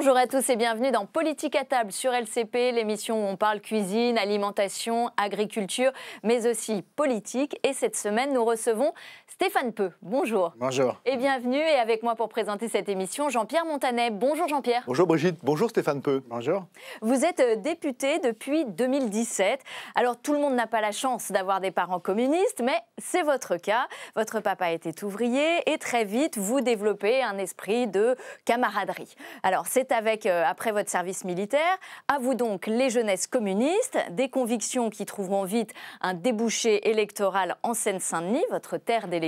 Bonjour à tous et bienvenue dans Politique à table sur LCP, l'émission où on parle cuisine, alimentation, agriculture, mais aussi politique. Et cette semaine, nous recevons Stéphane Peu, bonjour. Bonjour. Et bienvenue. Et avec moi pour présenter cette émission, Jean-Pierre Montanet. Bonjour Jean-Pierre. Bonjour Brigitte. Bonjour Stéphane Peu. Bonjour. Vous êtes euh, député depuis 2017. Alors tout le monde n'a pas la chance d'avoir des parents communistes, mais c'est votre cas. Votre papa était ouvrier et très vite vous développez un esprit de camaraderie. Alors c'est avec, euh, après votre service militaire, à vous donc les jeunesses communistes, des convictions qui trouveront vite un débouché électoral en Seine-Saint-Denis, votre terre d'élection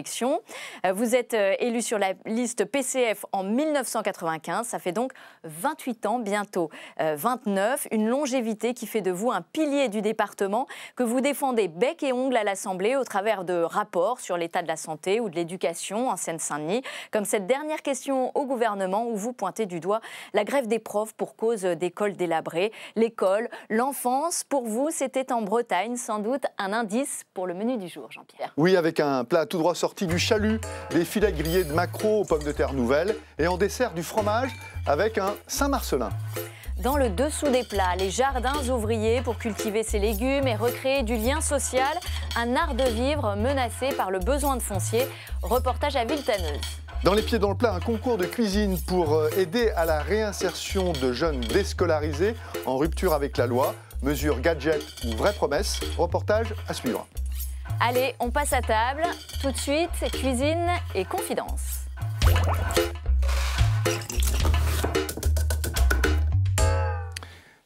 euh, vous êtes euh, élu sur la liste PCF en 1995, ça fait donc 28 ans, bientôt 29, euh, une longévité qui fait de vous un pilier du département que vous défendez bec et ongle à l'Assemblée au travers de rapports sur l'état de la santé ou de l'éducation en Seine-Saint-Denis, comme cette dernière question au gouvernement où vous pointez du doigt la grève des profs pour cause d'écoles délabrées, l'école, l'enfance. Pour vous, c'était en Bretagne sans doute un indice pour le menu du jour, Jean-Pierre. Oui, avec un plat tout droit sorti du chalut, des filets grillés de macro aux pommes de terre nouvelles et en dessert du fromage avec un Saint-Marcelin. Dans le dessous des plats, les jardins ouvriers pour cultiver ses légumes et recréer du lien social, un art de vivre menacé par le besoin de foncier. Reportage à Tanneuse. Dans les pieds dans le plat, un concours de cuisine pour euh, aider à la réinsertion de jeunes déscolarisés en rupture avec la loi. Mesure gadget ou vraie promesse Reportage à suivre. Allez, on passe à table. Tout de suite, cuisine et confidence.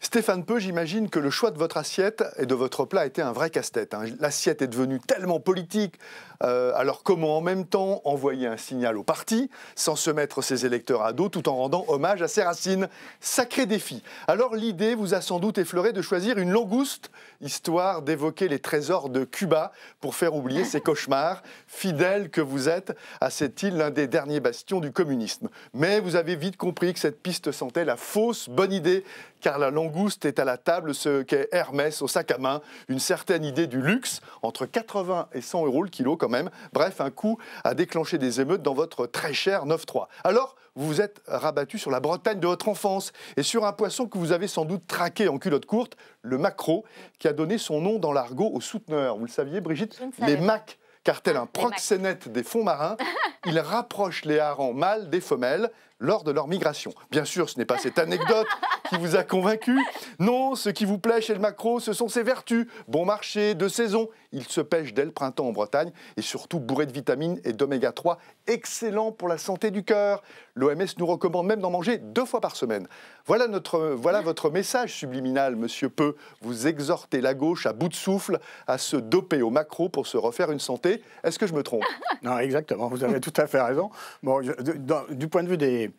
Stéphane Peu, j'imagine que le choix de votre assiette et de votre plat a été un vrai casse-tête. Hein. L'assiette est devenue tellement politique, euh, alors comment en même temps envoyer un signal au parti sans se mettre ses électeurs à dos tout en rendant hommage à ses racines Sacré défi. Alors l'idée vous a sans doute effleuré de choisir une langouste, histoire d'évoquer les trésors de Cuba pour faire oublier ces cauchemars, Fidèle que vous êtes à cette île, l'un des derniers bastions du communisme. Mais vous avez vite compris que cette piste sentait la fausse bonne idée, car la langouste est à la table ce qu'est Hermès au sac à main, une certaine idée du luxe, entre 80 et 100 euros le kilo même. Bref, un coup a déclenché des émeutes dans votre très cher 9-3. Alors, vous vous êtes rabattu sur la Bretagne de votre enfance et sur un poisson que vous avez sans doute traqué en culotte courte, le maquereau, qui a donné son nom dans l'argot aux souteneurs. Vous le saviez, Brigitte ah, Les macs car tel un proxénète des fonds marins, il rapproche les harengs mâles des femelles lors de leur migration. Bien sûr, ce n'est pas cette anecdote qui vous a convaincu. Non, ce qui vous plaît chez le macro, ce sont ses vertus. Bon marché, de saison. Il se pêche dès le printemps en Bretagne et surtout bourré de vitamines et d'oméga 3, excellent pour la santé du cœur. L'OMS nous recommande même d'en manger deux fois par semaine. Voilà, notre, voilà votre message subliminal, monsieur Peu. Vous exhortez la gauche à bout de souffle à se doper au macro pour se refaire une santé. Est-ce que je me trompe Non, exactement, vous avez tout à fait raison. du point de vue des,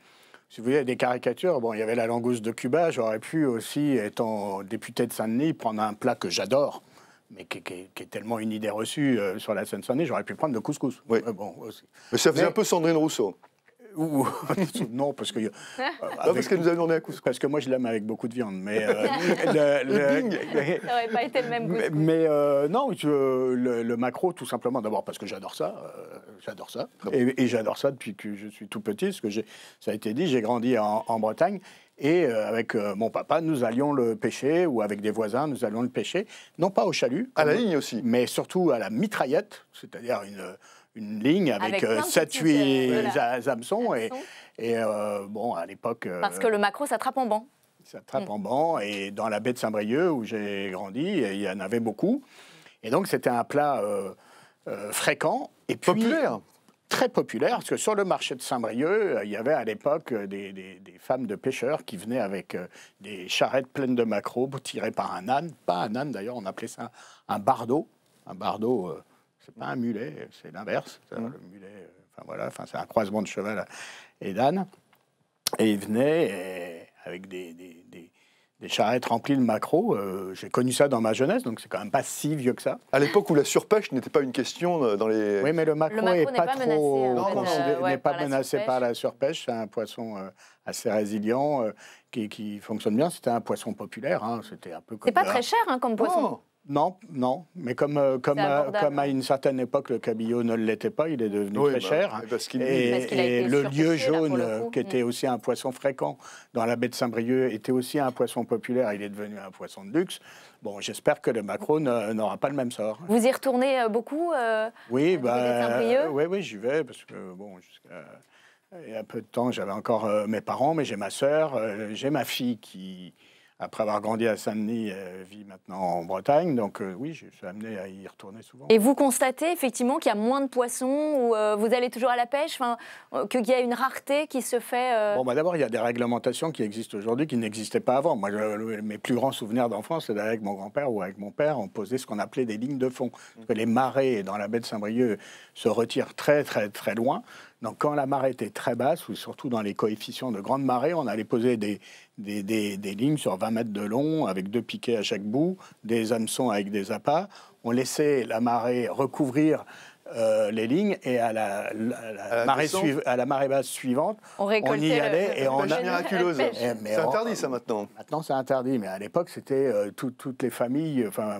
si vous voulez, des caricatures. Bon, il y avait la langouste de Cuba. J'aurais pu aussi, étant député de Saint-Denis, prendre un plat que j'adore, mais qui, est tellement une idée reçue euh, sur la Seine-Saint-Denis. J'aurais pu prendre le couscous. Oui. bon, Mais ça faisait un peu Sandrine Rousseau non, parce que. Euh, parce que nous à couscous. Parce que moi, je l'aime avec beaucoup de viande. Mais. Euh, ça pas été le même goût. Mais, euh, non, le, macro, tout simplement. D'abord parce que j'adore ça. j'adore ça. Et, j'adore ça depuis que je suis tout petit. Parce que ça a été dit, j'ai grandi en, Bretagne. Et avec mon papa, nous allions le pêcher, ou avec des voisins, nous allions le pêcher, non pas au chalut. À la ligne aussi. Mais surtout à la mitraillette, c'est-à-dire une, une ligne avec, avec 7, euh, hameçons. Euh, et, et euh, bon, à l'époque. Parce que le macro s'attrape en banc. Ça s'attrape en mm. banc. Et dans la baie de Saint-Brieuc, où j'ai grandi, il y en avait beaucoup. Et donc, c'était un plat fréquent et populaire très populaire, parce que sur le marché de Saint-Brieuc, il y avait à l'époque des, des, des, femmes de pêcheurs qui venaient avec des charrettes pleines de maquereaux tirées par un âne. Pas un âne d'ailleurs, on appelait ça un bardeau. Un bardeau c'est pas un mulet, c'est l'inverse. Mmh. Le mulet, euh, enfin voilà, enfin, c'est un croisement de cheval et d'âne. Et il venait avec des, charrettes remplies de macro. Euh, j'ai connu ça dans ma jeunesse, donc c'est quand même pas si vieux que ça. À l'époque où la surpêche n'était pas une question euh, dans les. Oui, mais le macro n'est pas, trop. menacé par la surpêche. C'est un poisson assez résilient qui, fonctionne bien. C'était un poisson populaire. Hein, c'était un peu. C'est pas très cher hein, comme poisson non, non, mais comme, euh, comme, euh, comme à une certaine époque, le cabillaud ne l'était pas, il est devenu très cher. Parce Et, le lieu jaune, qui était mm. aussi un poisson fréquent dans la baie de Saint-Brieuc, était aussi un poisson populaire, il est devenu un poisson de luxe. Bon, j'espère que le Macron n'aura pas le même sort. Vous y retournez euh, beaucoup Oui, bah, oui, oui, j'y vais, parce que, bon, Il y a peu de temps, j'avais encore mes parents, mais j'ai ma sœur, j'ai ma fille qui, après avoir grandi à Saint-Denis, euh, vit maintenant en Bretagne. Donc euh, oui, je suis amené à y retourner souvent. Et vous constatez effectivement qu'il y a moins de poissons ou euh, vous allez toujours à la pêche, qu'il y a une rareté qui se fait Bon, bah, d'abord, il y a des réglementations qui existent aujourd'hui qui n'existaient pas avant. Moi, mes plus grands souvenirs d'enfance, c'est d'aller avec mon grand-père ou avec mon père, on posait ce qu'on appelait des lignes de fond. les marées dans la baie de Saint-Brieuc se retirent très, très, très loin. Donc quand la marée était très basse, ou surtout dans les coefficients de grande marée, on allait poser des, des, lignes sur 20 mètres de long, avec deux piquets à chaque bout, des hameçons avec des appâts. On laissait la marée recouvrir euh, les lignes et à la, marée à la marée basse suivante, on, y allait et on a miraculeuse. C'est interdit ça maintenant. Maintenant c'est interdit, mais à l'époque c'était euh, toutes les familles, enfin,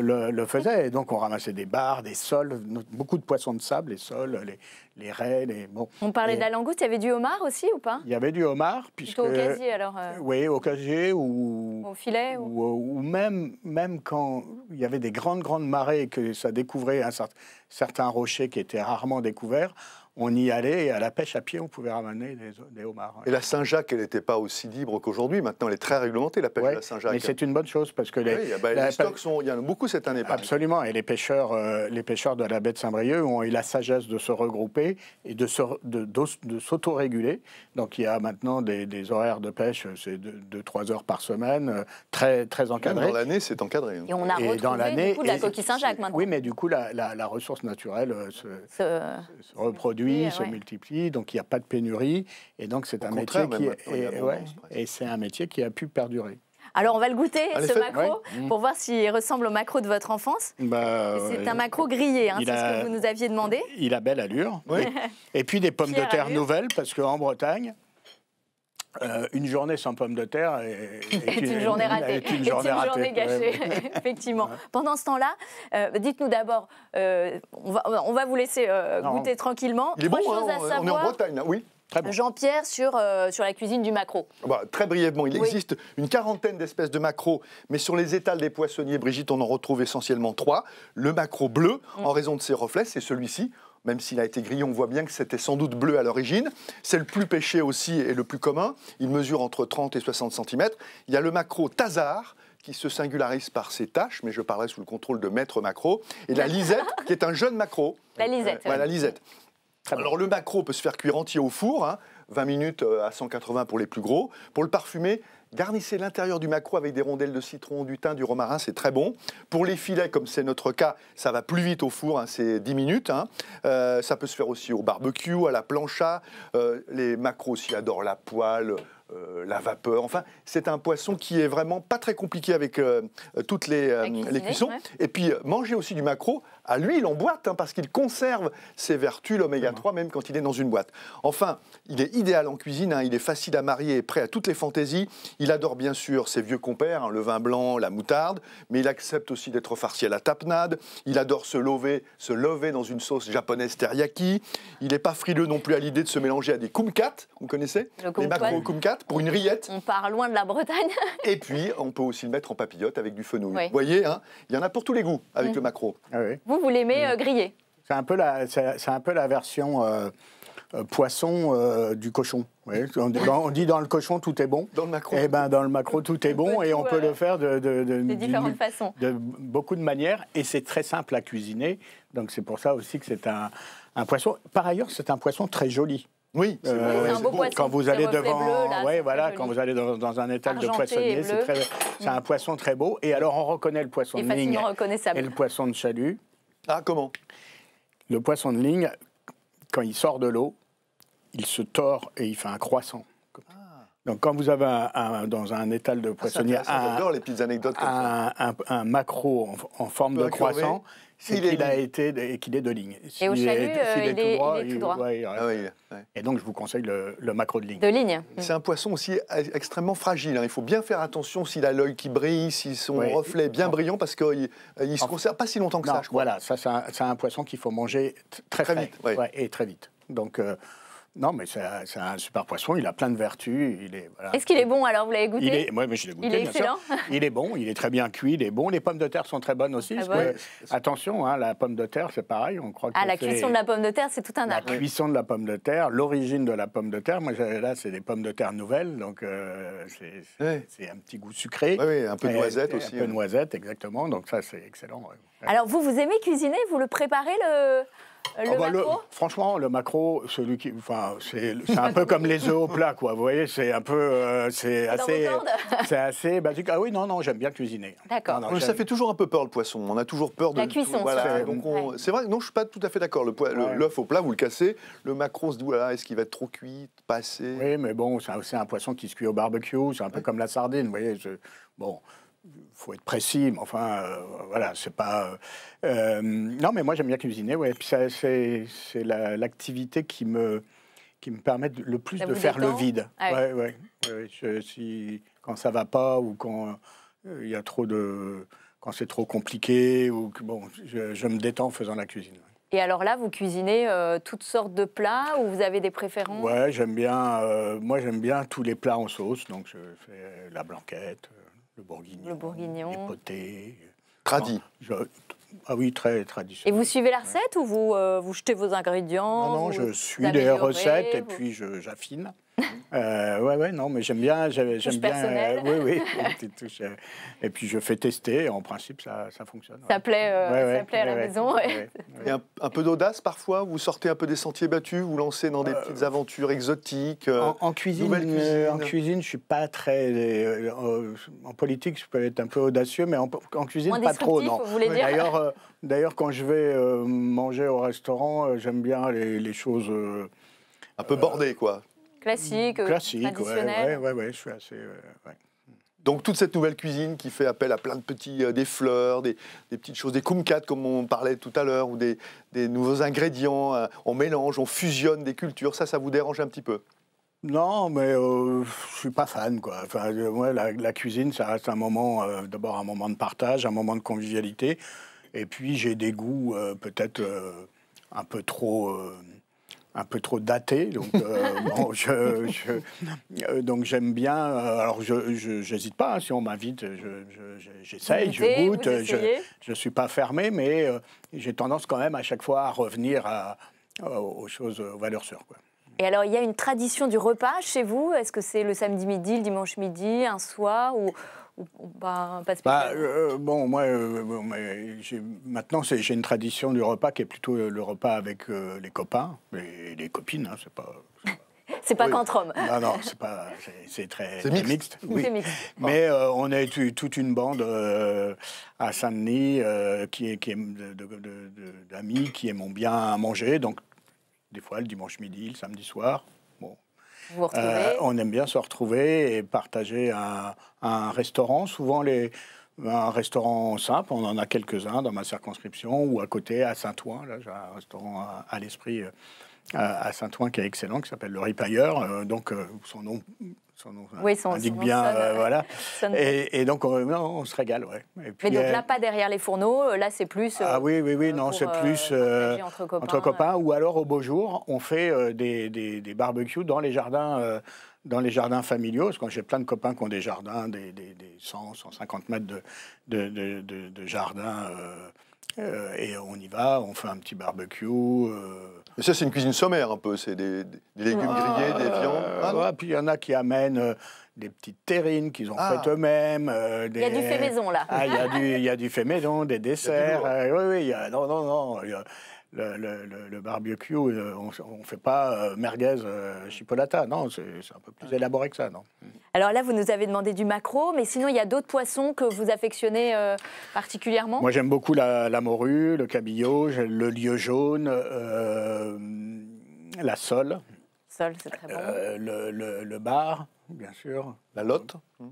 le, faisaient. donc on ramassait des barres, des sols, beaucoup de poissons de sable, les sols, les, les raies, les... Bon, On parlait de la langouste, il y avait du homard aussi ou pas Il y avait du homard, puisque... Plutôt au casier alors euh, Oui, au casier ou... Au filet euh, Ou, même, même quand il y avait des grandes, grandes marées et que ça découvrait un certain, certains rochers qui étaient rarement découverts, on y allait et à la pêche à pied, on pouvait ramener des, des homards. Et la Saint-Jacques, elle n'était pas aussi libre qu'aujourd'hui. Maintenant, elle est très réglementée, la pêche de à la Saint-Jacques. Mais c'est une bonne chose parce que les, ah bah, stocks sont. Il y en a beaucoup cette année. Absolument. Et les pêcheurs, euh, les pêcheurs de la baie de Saint-Brieuc ont eu la sagesse de se regrouper et de, se, de, de, s'autoréguler. Donc, il y a maintenant des, horaires de pêche, c'est 2-3 heures par semaine, euh, très, très encadré. Dans l'année, c'est encadré. Hein. Et on a de la coquille Saint-Jacques maintenant. Oui, mais du coup, la, ressource naturelle euh, se reproduit se multiplient, donc il n'y a pas de pénurie. Et donc, c'est un métier qui. et, c'est un métier qui a pu perdurer. Alors, on va le goûter, ah, ce macro, mmh. pour voir s'il ressemble au macro de votre enfance. Bah, c'est euh, un macro grillé, hein, c'est ce que vous nous aviez demandé. Il a belle allure. et puis des pommes de terre nouvelles, parce qu'en Bretagne, euh, une journée sans pommes de terre est, une, journée ratée. Est une, journée, gâchée, effectivement. Pendant ce temps-là, euh, dites-nous d'abord, euh, on, va, vous laisser goûter tranquillement. Il choses hein, à on savoir. est en Bretagne, oui. Jean-Pierre sur, sur la cuisine du macro. Ah bah, très brièvement, il existe une quarantaine d'espèces de macro mais sur les étals des poissonniers, Brigitte, on en retrouve essentiellement trois. Le macro bleu, mm. en raison de ses reflets, c'est celui-ci même s'il a été grillé, on voit bien que c'était sans doute bleu à l'origine. C'est le plus pêché aussi et le plus commun. Il mesure entre 30 et 60 cm. Il y a le macro Tazar, qui se singularise par ses taches, mais je parlerai sous le contrôle de Maître Macro, et la Lisette, qui est un jeune macro. La Lisette. Euh, la Lisette. Alors le macro peut se faire cuire entier au four, 20 hein. minutes euh, à 180 pour les plus gros. Pour le parfumer, Garnissez l'intérieur du macro avec des rondelles de citron, du thym, du romarin, c'est très bon. Pour les filets, comme c'est notre cas, ça va plus vite au four, hein, c'est 10 minutes. Hein. Euh, ça peut se faire aussi au barbecue, à la plancha. Euh, les macros aussi adorent la poêle, euh, la vapeur. Enfin, c'est un poisson qui est vraiment pas très compliqué avec euh, toutes les, euh, cuissons. Et puis, manger aussi du maquereau à l'huile en boîte, hein, parce qu'il conserve ses vertus, l'oméga 3, même quand il est dans une boîte. Enfin, il est idéal en cuisine, hein. il est facile à marier et prêt à toutes les fantaisies. Il adore bien sûr ses vieux compères, hein, le vin blanc, la moutarde, mais il accepte aussi d'être farci à la tapenade. Il adore se lever, se lever dans une sauce japonaise teriyaki. Il n'est pas frileux non plus à l'idée de se mélanger à des kumquats. vous connaissez Les macros kumquats pour une rillette. On part loin de la Bretagne. et puis, on peut aussi le mettre en papillote avec du fenouil. Vous voyez, hein, il y en a pour tous les goûts avec mm. le maquereau. Ah vous, vous l'aimez mm. euh, grillé C'est un, peu la, version euh, euh, poisson du cochon. on, dit dans le cochon tout est bon. Dans le macro. Eh ben dans le macro tout est bon et on peut le faire de, de, différentes façons. De beaucoup de manières et c'est très simple à cuisiner. Donc c'est pour ça aussi que c'est un, poisson. Par ailleurs, c'est un poisson très joli. Oui, euh, quand vous allez devant, ouais, voilà, quand vous allez dans, un étal de poissonnier, c'est un mm. poisson très beau. Et alors on reconnaît le poisson de ligne et le poisson de chalut. Ah comment Le poisson de ligne, quand il sort de l'eau, il se tord et il fait un croissant. Ah. Donc, quand vous avez dans un étal de ah, poissonnier un, les petites anecdotes un, macro en forme de croissant, c'est qu'il a été et qu'il est de ligne. Et au chalut, euh, il, est, tout droit. Ah et donc, je vous conseille le, macro de ligne. De ligne. Mm. C'est un poisson aussi extrêmement fragile. Hein. Il faut bien faire attention s'il a l'œil qui brille, si son reflet est bien brillant, parce qu'il ne euh, se conserve pas si longtemps que ça. Voilà, ça, c'est un, poisson qu'il faut manger très, très vite et très vite. Donc, euh, non, mais c'est un, super poisson, il a plein de vertus. Il est, Est-ce qu'il est bon alors Vous l'avez goûté Oui, je l'ai goûté, il est excellent. Il est bon, il est très bien cuit, il est bon. Les pommes de terre sont très bonnes aussi. attention, hein, la pomme de terre, c'est pareil, on croit que ah, la cuisson de la pomme de terre, c'est tout un art. La cuisson de la pomme de terre, l'origine de la pomme de terre. Moi, là, c'est des pommes de terre nouvelles, donc euh, c'est un petit goût sucré. Oui, un peu de noisette aussi. Un peu de noisette, exactement, donc ça, c'est excellent. Alors, vous, vous aimez cuisiner Vous le préparez, le euh, ah le bah, franchement, le macro, celui qui, enfin, c'est un peu comme les œufs au plat, quoi. Vous voyez, c'est un peu, euh, c'est assez, c'est assez basique. Ah oui, non, non, j'aime bien cuisiner. D'accord. Ça fait toujours un peu peur le poisson. On a toujours peur de la cuisson. donc c'est vrai. Non, je suis pas tout à fait d'accord. Le l'œuf au plat, vous le cassez. Le macro, se est-ce qu'il va être trop cuit, passé Oui, mais bon, c'est un, poisson qui se cuit au barbecue. C'est un peu comme la sardine. Vous voyez, bon faut être précis, mais enfin, euh, voilà, c'est pas. Euh, euh, non, mais moi j'aime bien cuisiner, ouais. Puis c'est l'activité qui me qui me permet le plus de faire le vide. Ah oui, ouais, ouais, si quand ça va pas ou quand il y a trop de quand c'est trop compliqué ou bon, je, me détends en faisant la cuisine. Et alors là, vous cuisinez toutes sortes de plats ou vous avez des préférences Ouais, j'aime bien. moi, j'aime bien tous les plats en sauce, donc je fais la blanquette le bourguignon, le bourguignon. les potés. Euh, Tradit. ah oui, très traditionnel. Et vous suivez la recette ou vous, euh, vous jetez vos ingrédients Non, non, je suis les recettes et puis j'affine. Euh, ouais, ouais, non, mais j'aime bien. J'aime bien. Euh, oui, oui. Euh, et puis je fais tester. En principe, ça, ça fonctionne. Ça plaît, euh, ça à la maison. Et un, peu d'audace parfois. Vous sortez un peu des sentiers battus, vous lancez dans des petites aventures exotiques. En, cuisine, en cuisine, je suis pas très. en politique, je peux être un peu audacieux, mais en, cuisine, pas trop. Non. D'ailleurs, d'ailleurs, quand je vais manger au restaurant, j'aime bien les choses. un peu bordées, quoi. Classique, euh, Classique traditionnel. Oui, ouais, ouais, je suis assez. Euh, Donc toute cette nouvelle cuisine qui fait appel à plein de petits, euh, des fleurs, des, des, petites choses, des kumquats comme on parlait tout à l'heure, ou des, des, nouveaux ingrédients, on mélange, on fusionne des cultures, ça, ça vous dérange un petit peu non, mais je suis pas fan, quoi. Enfin, la, la, cuisine, ça reste un moment, d'abord un moment de partage, un moment de convivialité, et puis j'ai des goûts peut-être un peu trop un peu trop daté. Donc, euh, euh, donc j'aime bien. Euh, alors, je n'hésite pas. Hein, si on m'invite, j'essaye, je, je, goûte. Je ne suis pas fermé, mais j'ai tendance quand même à chaque fois à revenir à, aux choses, valeurs sûres. Quoi. Et alors, il y a une tradition du repas chez vous Est-ce que c'est le samedi midi, le dimanche midi, un soir ou pas, bah, euh, Bon, moi, euh, maintenant, j'ai une tradition du repas qui est plutôt euh, le repas avec les copains et les copines. Hein, c'est pas. C'est pas qu'entre hommes. Non, non, c'est pas. C'est très, mixte. Mais on a eu toute une bande à Saint-Denis qui est, qui d'amis qui aiment bien manger. Donc, des fois, le dimanche midi, le samedi soir, euh, on aime bien se retrouver et partager un, restaurant. Souvent, les, un restaurant simple, on en a quelques-uns dans ma circonscription, ou à côté, à Saint-Ouen, là j'ai un restaurant à, l'esprit euh, à, saint ouen qui est excellent, qui s'appelle le Ripailleur, euh, donc son nom son nom oui, son, indique bien, euh, voilà. Et, donc, on, se régale, ouais. Et puis, Mais donc euh, là, pas derrière les fourneaux, euh, là, c'est plus... ah oui, oui, oui, non, c'est plus entre copains. ou alors, au beau jour, on fait des, des, des, barbecues dans les jardins dans les jardins familiaux, parce que j'ai plein de copains qui ont des jardins, des, des, des 100, 150 mètres de, de, de, jardin, et on y va, on fait un petit barbecue. Mais ça, c'est une cuisine sommaire un peu. C'est des, légumes ah, grillés, des euh, viandes. Ah, puis il y en a qui amènent euh, des petites terrines qu'ils ont ah. faites eux-mêmes. Euh, il y a du fait maison, là. Ah, il y a du, fait maison, des desserts. oui, oui, non, non, non le, barbecue, euh, on ne fait pas euh, merguez euh, chipolata, non, c'est un peu plus élaboré que ça, non Alors là, vous nous avez demandé du macro, mais sinon, il y a d'autres poissons que vous affectionnez particulièrement Moi, j'aime beaucoup la, morue, le cabillaud, le lieu jaune, la sole. c'est très bon. le, le, bar, bien sûr. La lotte mmh.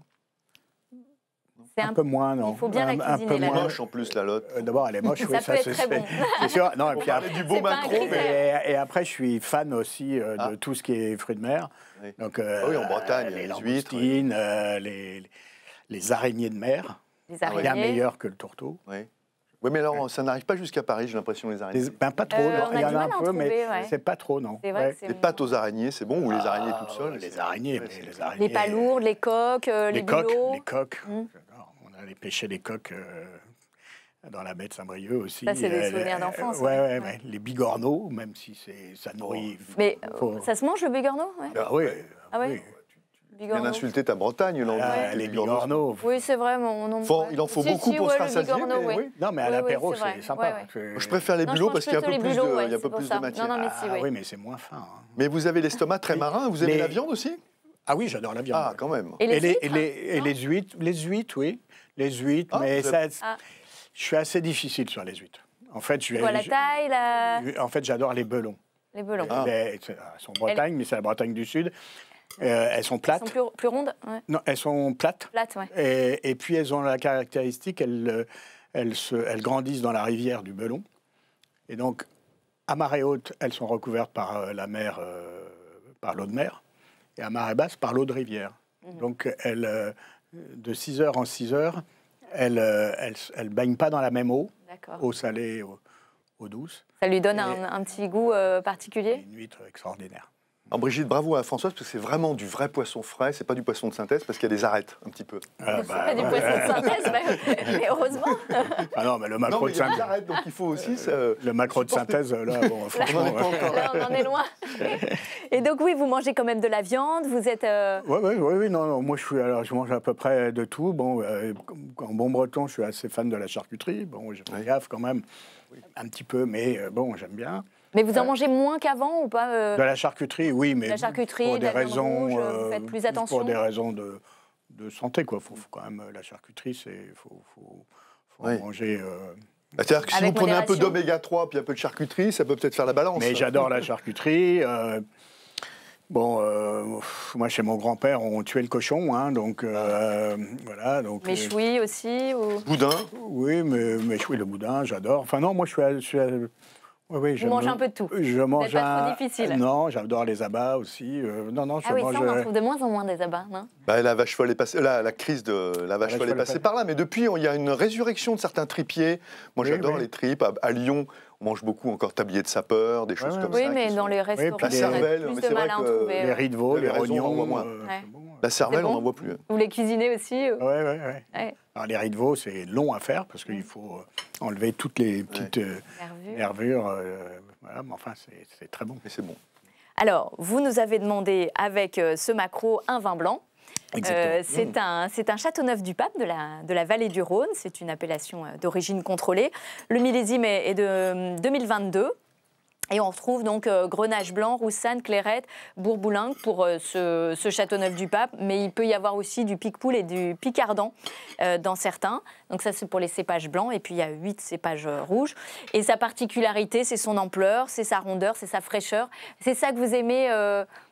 C'est un, peu moins, non. Il faut bien un, la cuisiner. peu moins. moche en plus la lotte. Euh, d'abord, elle est moche. ça oui, ça, très bon. C'est sûr. Non, et puis après, du beau macro, mais... et, et, après, je suis fan aussi euh, de ah. tout ce qui est fruits de mer. Oui. Donc, ah euh, oui, en Bretagne, les, huîtres, les, les araignées de mer. Les araignées. Bien meilleur que le tourteau. Oui. Oui, mais alors, ça n'arrive pas jusqu'à Paris, j'ai l'impression, les araignées. Ben, pas trop, euh, il y en a un peu, mais c'est pas trop, non. Ouais. Les pâtes aux araignées, c'est bon, ou les araignées ah, toutes seules Les araignées, mais les araignées. Les palourdes, les coques, les, les, coques, Les coques. Hmm aller pêcher les coques euh, dans la baie de Saint-Brieuc aussi. Ça, c'est des euh, souvenirs euh, d'enfance. Ouais, ouais, Les bigorneaux, même si ça nourrit. Oh. Mais ça se mange le bigorneau Ah Oui. Ah, oui. oui. Bien insulter ta Bretagne, là. Ah, les bigorneaux. Oui, c'est vrai, mon on Il en faut beaucoup pour se rassasier. Oui. Non, mais à l'apéro, c'est sympa. Je préfère les bulots parce qu'il y a un peu plus de, y a peu plus de matière. ah, oui. mais c'est moins fin. Hein. Mais vous avez l'estomac très marin. Vous aimez la viande aussi Ah oui, j'adore la viande. Ah, quand même. Et les, huîtres, les huîtres, oui. Les huîtres, ah, mais ça, ah. je suis assez difficile sur les huîtres. En fait, je, la En fait, j'adore les belons. Les belons. Ah. elles sont en Bretagne, mais c'est la Bretagne du Sud. Euh, elles sont plates. Elles sont plus, rondes Non, elles sont plates. Plates, ouais. et, puis elles ont la caractéristique, elles, euh, elles, elles grandissent dans la rivière du Belon. Et donc, à marée haute, elles sont recouvertes par euh, la mer, par l'eau de mer, et à marée basse, par l'eau de rivière. Mhm. Donc, elles, de 6 heures en 6 heures, elle ne euh, baigne pas dans la même eau, eau salée, eau, douce. Ça lui donne un, petit goût euh, particulier Une huître extraordinaire. Brigitte, bravo à Françoise, parce que c'est vraiment du vrai poisson frais, c'est pas du poisson de synthèse, parce qu'il y a des arêtes, un petit peu. Euh, bah, pas du poisson de synthèse, bah, mais, heureusement. Ah non, mais le macro non, mais de synthèse. Arêtes, donc il faut aussi. Euh, le macro de synthèse, là, franchement. Euh. on en est loin. Et donc, oui, vous mangez quand même de la viande, vous êtes. Oui, euh, oui, oui, non, non, moi je, suis, alors, je mange à peu près de tout. Bon, en bon breton, je suis assez fan de la charcuterie. Bon, j'ai gaffe quand même, un petit peu, mais bon, j'aime bien. Mais vous en euh, mangez moins qu'avant ou pas De euh, bah, la charcuterie, oui, mais pour des raisons, euh, Pour des raisons de, de santé, quoi. Faut, faut, quand même la charcuterie, c'est faut, faut, faut manger. Bah, c'est-à-dire que si vous prenez un peu d'oméga 3 puis un peu de charcuterie, ça peut peut-être faire la balance. Mais j'adore la charcuterie. bon, moi chez mon grand-père, on tuait le cochon, hein, donc voilà. Donc, mais aussi Boudin Oui, mais, mais le boudin, j'adore. Enfin non, moi je suis, je suis oui, mange Vous un peu de tout. Je pas trop difficile. Non, j'adore les abats aussi. Euh, non, non, je ah oui, mange... ça, on en euh, trouve de moins en moins des abats, non bah, La vache folle est crise de la vache, folle est passée par là, mais depuis, il y a une résurrection de certains tripiers. Moi, j'adore les tripes. à Lyon, mange beaucoup encore tablier de sapeur, des choses comme ça. Oui, mais dans les restaurants, la cervelle, plus de mal à en trouver. Les riz de veau, les, rognons, moins. Euh, la cervelle, on n'en voit plus. Vous les cuisinez aussi Oui, oui, Alors les riz de veau, c'est long à faire parce qu'il faut euh, enlever toutes les petites euh, nervures. mais enfin, c'est très bon. Mais c'est bon. Alors, vous nous avez demandé avec ce macro un vin blanc. Euh, c'est un, château neuf du pape de la, vallée du Rhône. C'est une appellation euh, d'origine contrôlée. Le millésime est, est de 2022. Euh, et on retrouve donc euh, Grenache Blanc, Roussanne, Clairette, Bourboulingue pour euh, ce, ce Châteauneuf-du-Pape. Mais il peut y avoir aussi du Picpoul et du Picardan euh, dans certains. Donc ça, c'est pour les cépages blancs. Et puis, il y a huit cépages rouges. Et sa particularité, c'est son ampleur, c'est sa rondeur, c'est sa fraîcheur. C'est ça que vous aimez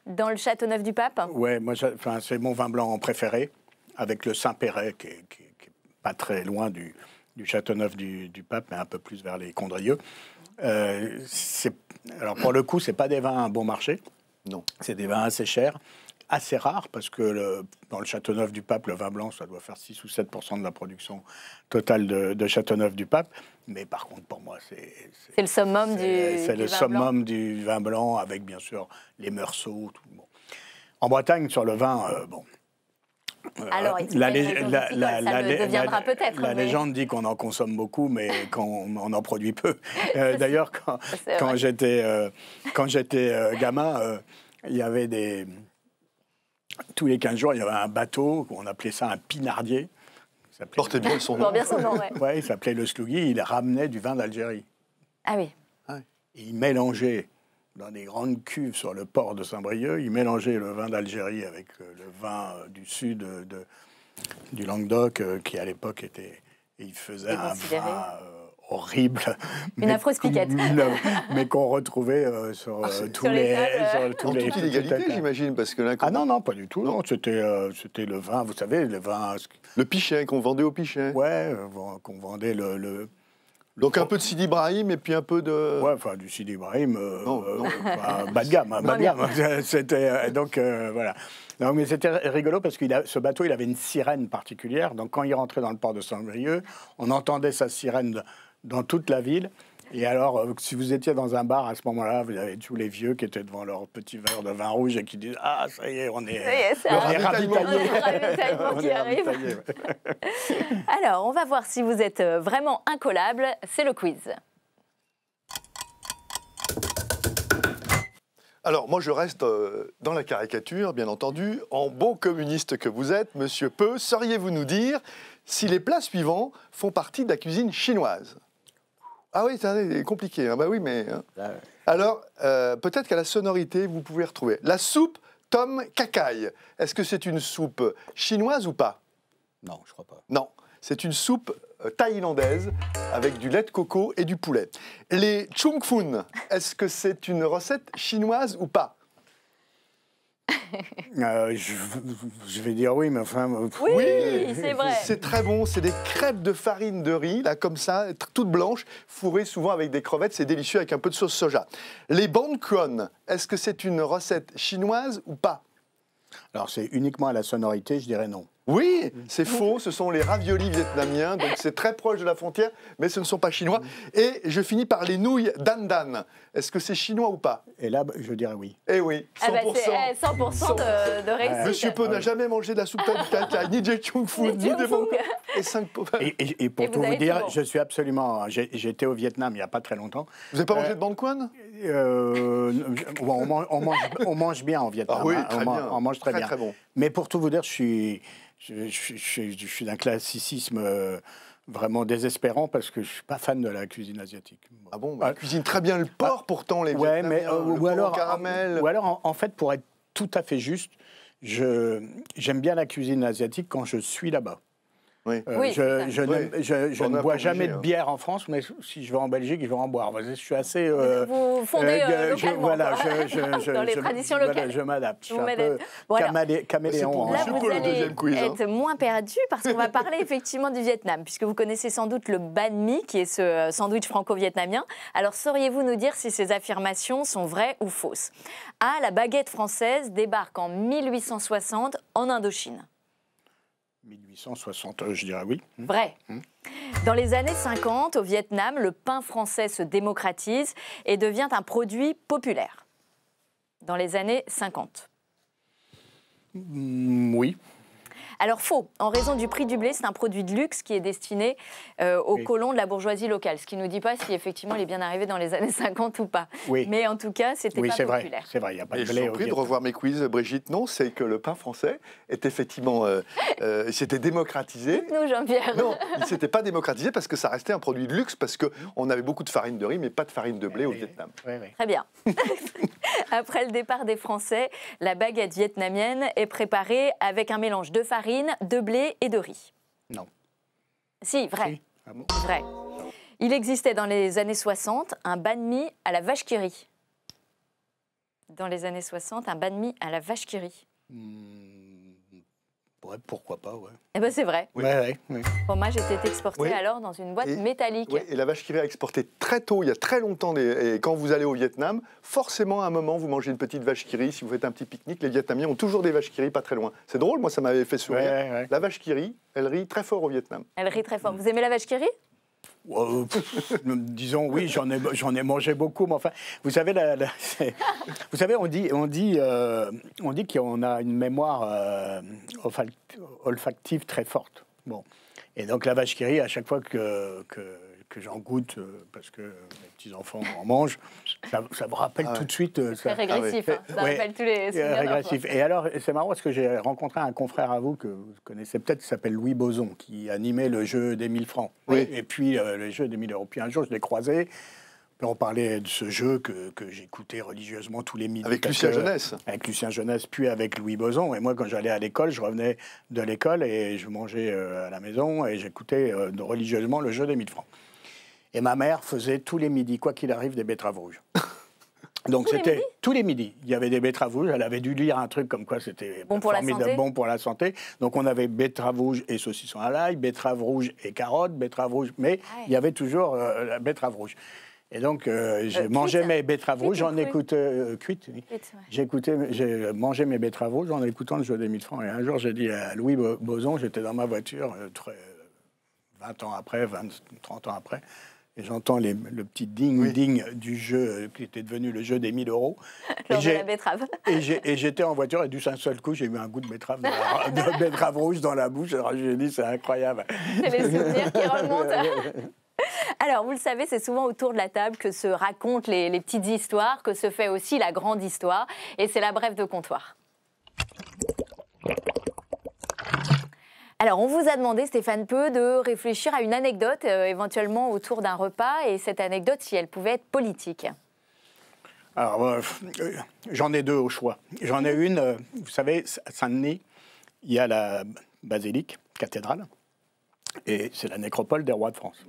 dans le Châteauneuf-du-Pape Oui, moi, c'est mon vin blanc préféré, avec le Saint-Péret, qui n'est pas très loin du, du Châteauneuf-du-Pape, mais un peu plus vers les Condrieux. Euh, alors pour le coup, c'est pas des vins bon marché. Non. C'est des vins assez chers, assez rares, parce que le, dans le Châteauneuf du Pape, le vin blanc, ça doit faire 6 ou 7 de la production totale de, de Châteauneuf du Pape. Mais par contre, pour moi, c'est. C'est le summum du. C'est le summum du vin blanc, avec bien sûr les meursault. Tout, En Bretagne, sur le vin, euh, bon, alors, la, légende dit qu'on en consomme beaucoup, mais qu'on en produit peu. Euh, d'ailleurs, quand, j'étais euh, euh, gamin, il y avait des. Tous les 15 jours, il y avait un bateau, on appelait ça un pinardier. Il portait bien son nom. Bien son nom ouais. il s'appelait le Sluggy, il ramenait du vin d'Algérie. Ah oui. Il mélangeait dans des grandes cuves sur le port de Saint-Brieuc. Ils mélangeaient le vin d'Algérie avec euh, le vin euh, du sud euh, de, du Languedoc, qui à l'époque était. il ils un vin horrible. Une mais, piquette. mais qu'on retrouvait ah, sur, tous les, sur tous les, toute j'imagine, parce que Ah non, non, pas du tout. Non, c'était c'était le vin, vous savez, le vin... Le pichet, qu'on vendait au pichet. Ouais, qu'on vendait le... le donc un peu de Sidi Ibrahim et puis un peu de. Ouais, enfin du Sidi Ibrahim, euh, non, euh, non. bas de gamme, C'était euh, donc voilà. Non, mais c'était rigolo parce que ce bateau, il avait une sirène particulière. Donc quand il rentrait dans le port de Saint-Brieuc, on entendait sa sirène dans toute la ville. Et alors, euh, si vous étiez dans un bar à ce moment-là, vous avez tous les vieux qui étaient devant leur petit verre de vin rouge et qui disent Ah, ça y est, on est, est, est alors, on va voir si vous êtes euh, vraiment incollable. C'est le quiz. Alors, moi, je reste euh, dans la caricature, bien entendu. En bon communiste que vous êtes, monsieur Peu, sauriez vous nous dire si les plats suivants font partie de la cuisine chinoise ah oui, c'est compliqué. Hein. Bah oui, mais. Hein. Ah Alors, euh, peut-être qu'à la sonorité, vous pouvez retrouver. La soupe Tom Kakai. Est-ce que c'est une soupe chinoise ou pas Non, je crois pas. Non, c'est une soupe euh, thaïlandaise avec du lait de coco et du poulet. Les chung fun, est-ce que c'est une recette chinoise ou pas euh, je, vais dire oui, mais enfin. Euh, oui, c'est vrai. C'est très bon. C'est des crêpes de farine de riz, là, comme ça, toutes blanches, fourrées souvent avec des crevettes. C'est délicieux avec un peu de sauce soja. Les banquons, est-ce que c'est une recette chinoise ou pas Alors, c'est uniquement à la sonorité, je dirais non. Oui, c'est faux, ce sont les raviolis vietnamiens, donc c'est très proche de la frontière, mais ce ne sont pas chinois. Et je finis par les nouilles dandan. Est-ce que c'est chinois ou pas Et là, je dirais oui. Eh oui, 100%. Ah bah 100%, eh, de, de, réussite. Monsieur Peu n'a ah jamais mangé de la soupe caca, ni de kung fu. ni de bon. Et, et, pour tout vous, dire, je suis absolument... J'étais au Vietnam il n'y a pas très longtemps. Vous n'avez pas euh, mangé de banh euh, on, mange, on, mange, bien en Vietnam. Ah oui, hein, On, mange très, bien. Mais pour tout vous dire, je suis, je, suis d'un classicisme euh, vraiment désespérant parce que je suis pas fan de la cuisine asiatique. Ah bon bah, ah. Cuisine très bien le ah. porc pourtant les ouais, mais euh, le ou, alors, caramel. ou alors en, en, fait pour être tout à fait juste, j'aime bien la cuisine asiatique quand je suis là-bas. Euh, oui. je, je, ne, bois jamais de hein. bière en France, mais si je vais en Belgique, je vais en boire. Je suis assez. Euh, vous fondez dans les traditions locales. je m'adapte. Bon, camélé, caméléon. Hein. Là, vous allez hein. être moins perdu parce qu'on va parler effectivement du Vietnam, puisque vous connaissez sans doute le banh mi, qui est ce euh, sandwich franco-vietnamien. Alors, sauriez-vous nous dire si ces affirmations sont vraies ou fausses Ah, La baguette française débarque en 1860 en Indochine. 1860, euh, je dirais oui. Hmm. Vrai. Hmm. Dans les années 50, au Vietnam, le pain français se démocratise et devient un produit populaire. Dans les années 50. Hmm, oui. Alors faux, en raison du prix du blé, c'est un produit de luxe qui est destiné euh, aux colons de la bourgeoisie locale, ce qui ne nous dit pas si effectivement il est bien arrivé dans les années 50 ou pas. Mais en tout cas, c'était pas populaire. c'est vrai, il n'y a pas de blé. Je suis de revoir mes quiz, Brigitte. Non, c'est que le pain français est effectivement, c'était euh, euh, démocratisé. nous Jean-Pierre. Non, il s'était pas démocratisé parce que ça restait un produit de luxe, parce qu'on avait beaucoup de farine de riz, mais pas de farine de blé au Vietnam. Très bien. Après le départ des Français, la baguette vietnamienne est préparée avec un mélange de farine de blé et de riz. Non. Si, vrai. Ah vrai. Il existait dans les années 60 un de mi à la vache qui Dans les années 60, un de mi à la vache qui hmm pourquoi pas, ouais. Eh ben, c'est vrai. Pour moi, ouais, exporté alors dans une boîte métallique. et la vache qui a exporté très tôt, il y a très longtemps. et quand vous allez au Vietnam, forcément à un moment vous mangez une petite vache rit. Si vous faites un petit pique-nique, les Vietnamiens ont toujours des vaches kiri pas très loin. C'est drôle, moi ça m'avait fait sourire. La vache rit, elle rit très fort au Vietnam. Elle rit très fort. Vous aimez la vache rit euh, disons oui, j'en ai, mangé beaucoup, mais enfin, vous savez, vous savez, on dit, on dit, euh, on qu'on a une mémoire euh, olfactive très forte. Bon, et donc la vache qui rit, à chaque fois que, que j'en goûte, parce que mes petits enfants en mangent, ça, vous me rappelle ah tout de suite. Euh, c'est régressif, ah hein. ça rappelle tous les euh, Régressif. Et alors, c'est marrant parce que j'ai rencontré un confrère à vous que vous connaissez peut-être, qui s'appelle Louis Boson, qui animait le jeu des 1000 francs. Oui. Et puis euh, le jeu des 1000 euros. Puis un jour, je l'ai croisé. on parlait de ce jeu que, j'écoutais religieusement tous les midis. Avec Lucien Jeunesse. Avec Lucien Jeunesse, puis avec Louis Boson. Et moi, quand j'allais à l'école, je revenais de l'école et je mangeais à la maison et j'écoutais religieusement le jeu des 1000 francs. Et ma mère faisait tous les midis, quoi qu'il arrive, des betteraves rouges. Donc c'était tous les midis. Il y avait des betteraves rouges. Elle avait dû lire un truc comme quoi c'était bon pour, la santé. bon pour la santé. Donc on avait betteraves rouges et saucissons à l'ail, betteraves rouges et carottes, betteraves rouges. Mais ah il y avait toujours euh, la betterave rouge. Et donc, euh, euh, j'ai mangé mes betteraves rouges en écoutant. cuites, J'ai mangé mes betteraves rouges en écoutant le jeu des 1000 francs. Et un jour, j'ai dit à Louis Boson, j'étais dans ma voiture, 20 ans après, 20, 30 ans après, et j'entends le petit ding-ding du jeu euh, qui était devenu le jeu des 1000 euros. et j'ai, Et, j'étais en voiture et du seul coup, j'ai eu un goût de betterave, rouge dans la bouche. Alors j'ai dit, c'est incroyable. C'est les souvenirs qui remontent. Alors, vous le savez, c'est souvent autour de la table que se racontent les, les petites histoires, que se fait aussi la grande histoire. Et c'est la brève de comptoir. Alors, on vous a demandé, Stéphane Peu, de réfléchir à une anecdote euh, éventuellement autour d'un repas, et cette anecdote, si elle pouvait être politique. Alors, euh, j'en ai deux au choix. J'en ai une, euh, vous savez, à Saint-Denis, il y a la basilique, cathédrale, et c'est la nécropole des rois de France.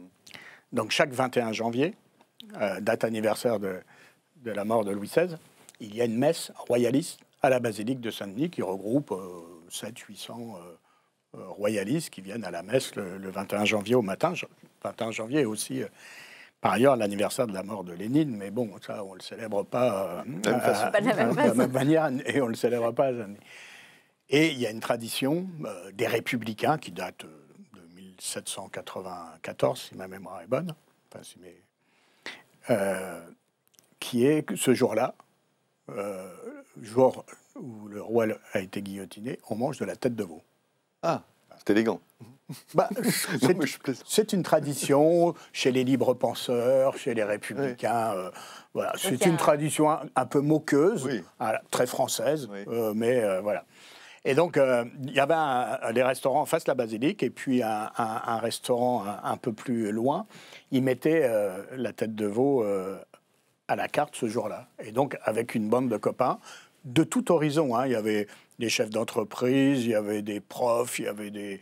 Donc, chaque 21 janvier, date anniversaire de, de, la mort de Louis XVI, il y a une messe royaliste à la basilique de Saint-Denis qui regroupe 700-800 euh, royalistes qui viennent à la messe le, 21 janvier au matin. 21 janvier aussi, euh, par ailleurs, l'anniversaire de la mort de Lénine, mais bon, ça, on ne le célèbre pas, de euh, la même, manière et on ne le célèbre pas. Et il y a une tradition des républicains qui date de 1794, si ma mémoire est bonne, enfin, qui est que ce jour-là, jour où le roi a été guillotiné, on mange de la tête de veau. Ah, c'est élégant. Bah, c'est une tradition chez les libres penseurs, chez les républicains. Euh, voilà, c'est une tradition un, peu moqueuse, très française, euh, mais euh, voilà. Et donc, il y avait les restaurants face à la basilique, et puis un, restaurant un, peu plus loin. Ils mettaient la tête de veau à la carte ce jour-là. Et donc, avec une bande de copains de tout horizon. Hein. il y avait des chefs d'entreprise, il y avait des profs, il y avait des.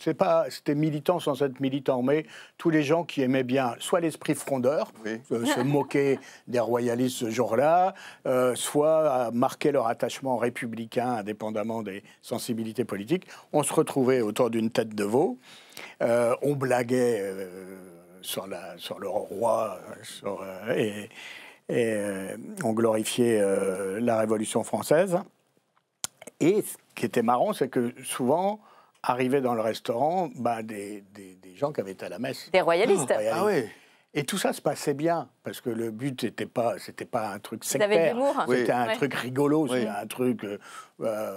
c'est pas, c'était militant sans être militant, mais tous les gens qui aimaient bien soit l'esprit frondeur, euh, se moquer des royalistes ce jour-là, euh, soit euh, marquer leur attachement républicain, indépendamment des sensibilités politiques. On se retrouvait autour d'une tête de veau. on blaguait sur, la, sur le roi, et on glorifiait la Révolution française. Et ce qui était marrant, c'est que souvent, arrivaient dans le restaurant bah, des, gens qui avaient été à la messe. Des royalistes. Ah, ah oui. Et tout ça se passait bien, parce que le but, n'était pas, c'était pas un truc sectaire. C'était un truc rigolo, c'était un truc... Bah,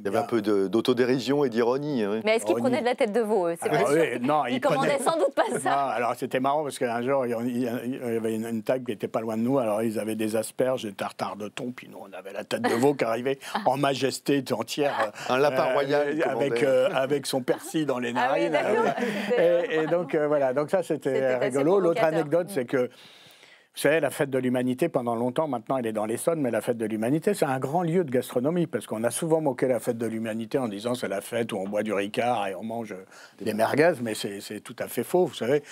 il y avait bah, un peu d'autodérision et d'ironie. Hein, Mais est-ce qu'il prenait de la tête de veau, euh, ah, oui, non, il commandait sans doute pas ça. alors c'était marrant parce qu'un jour, il y avait une, table qui n'était pas loin de nous. Alors ils avaient des asperges, des tartares de thon, puis nous, on avait la tête de veau qui arrivait en majesté entière. Euh, un lapin euh, royal. Avec, avec son persil dans les ah narines. et, et, donc voilà, donc ça c'était rigolo. L'autre anecdote, c'est que mm. Vous savez, la fête de l'humanité, pendant longtemps, maintenant elle est dans l'Essonne, mais la fête de l'humanité, c'est un grand lieu de gastronomie, parce qu'on a souvent moqué la fête de l'humanité en disant c'est la fête où on boit du ricard et on mange euh, des merguez, mais c'est tout à fait faux, vous savez.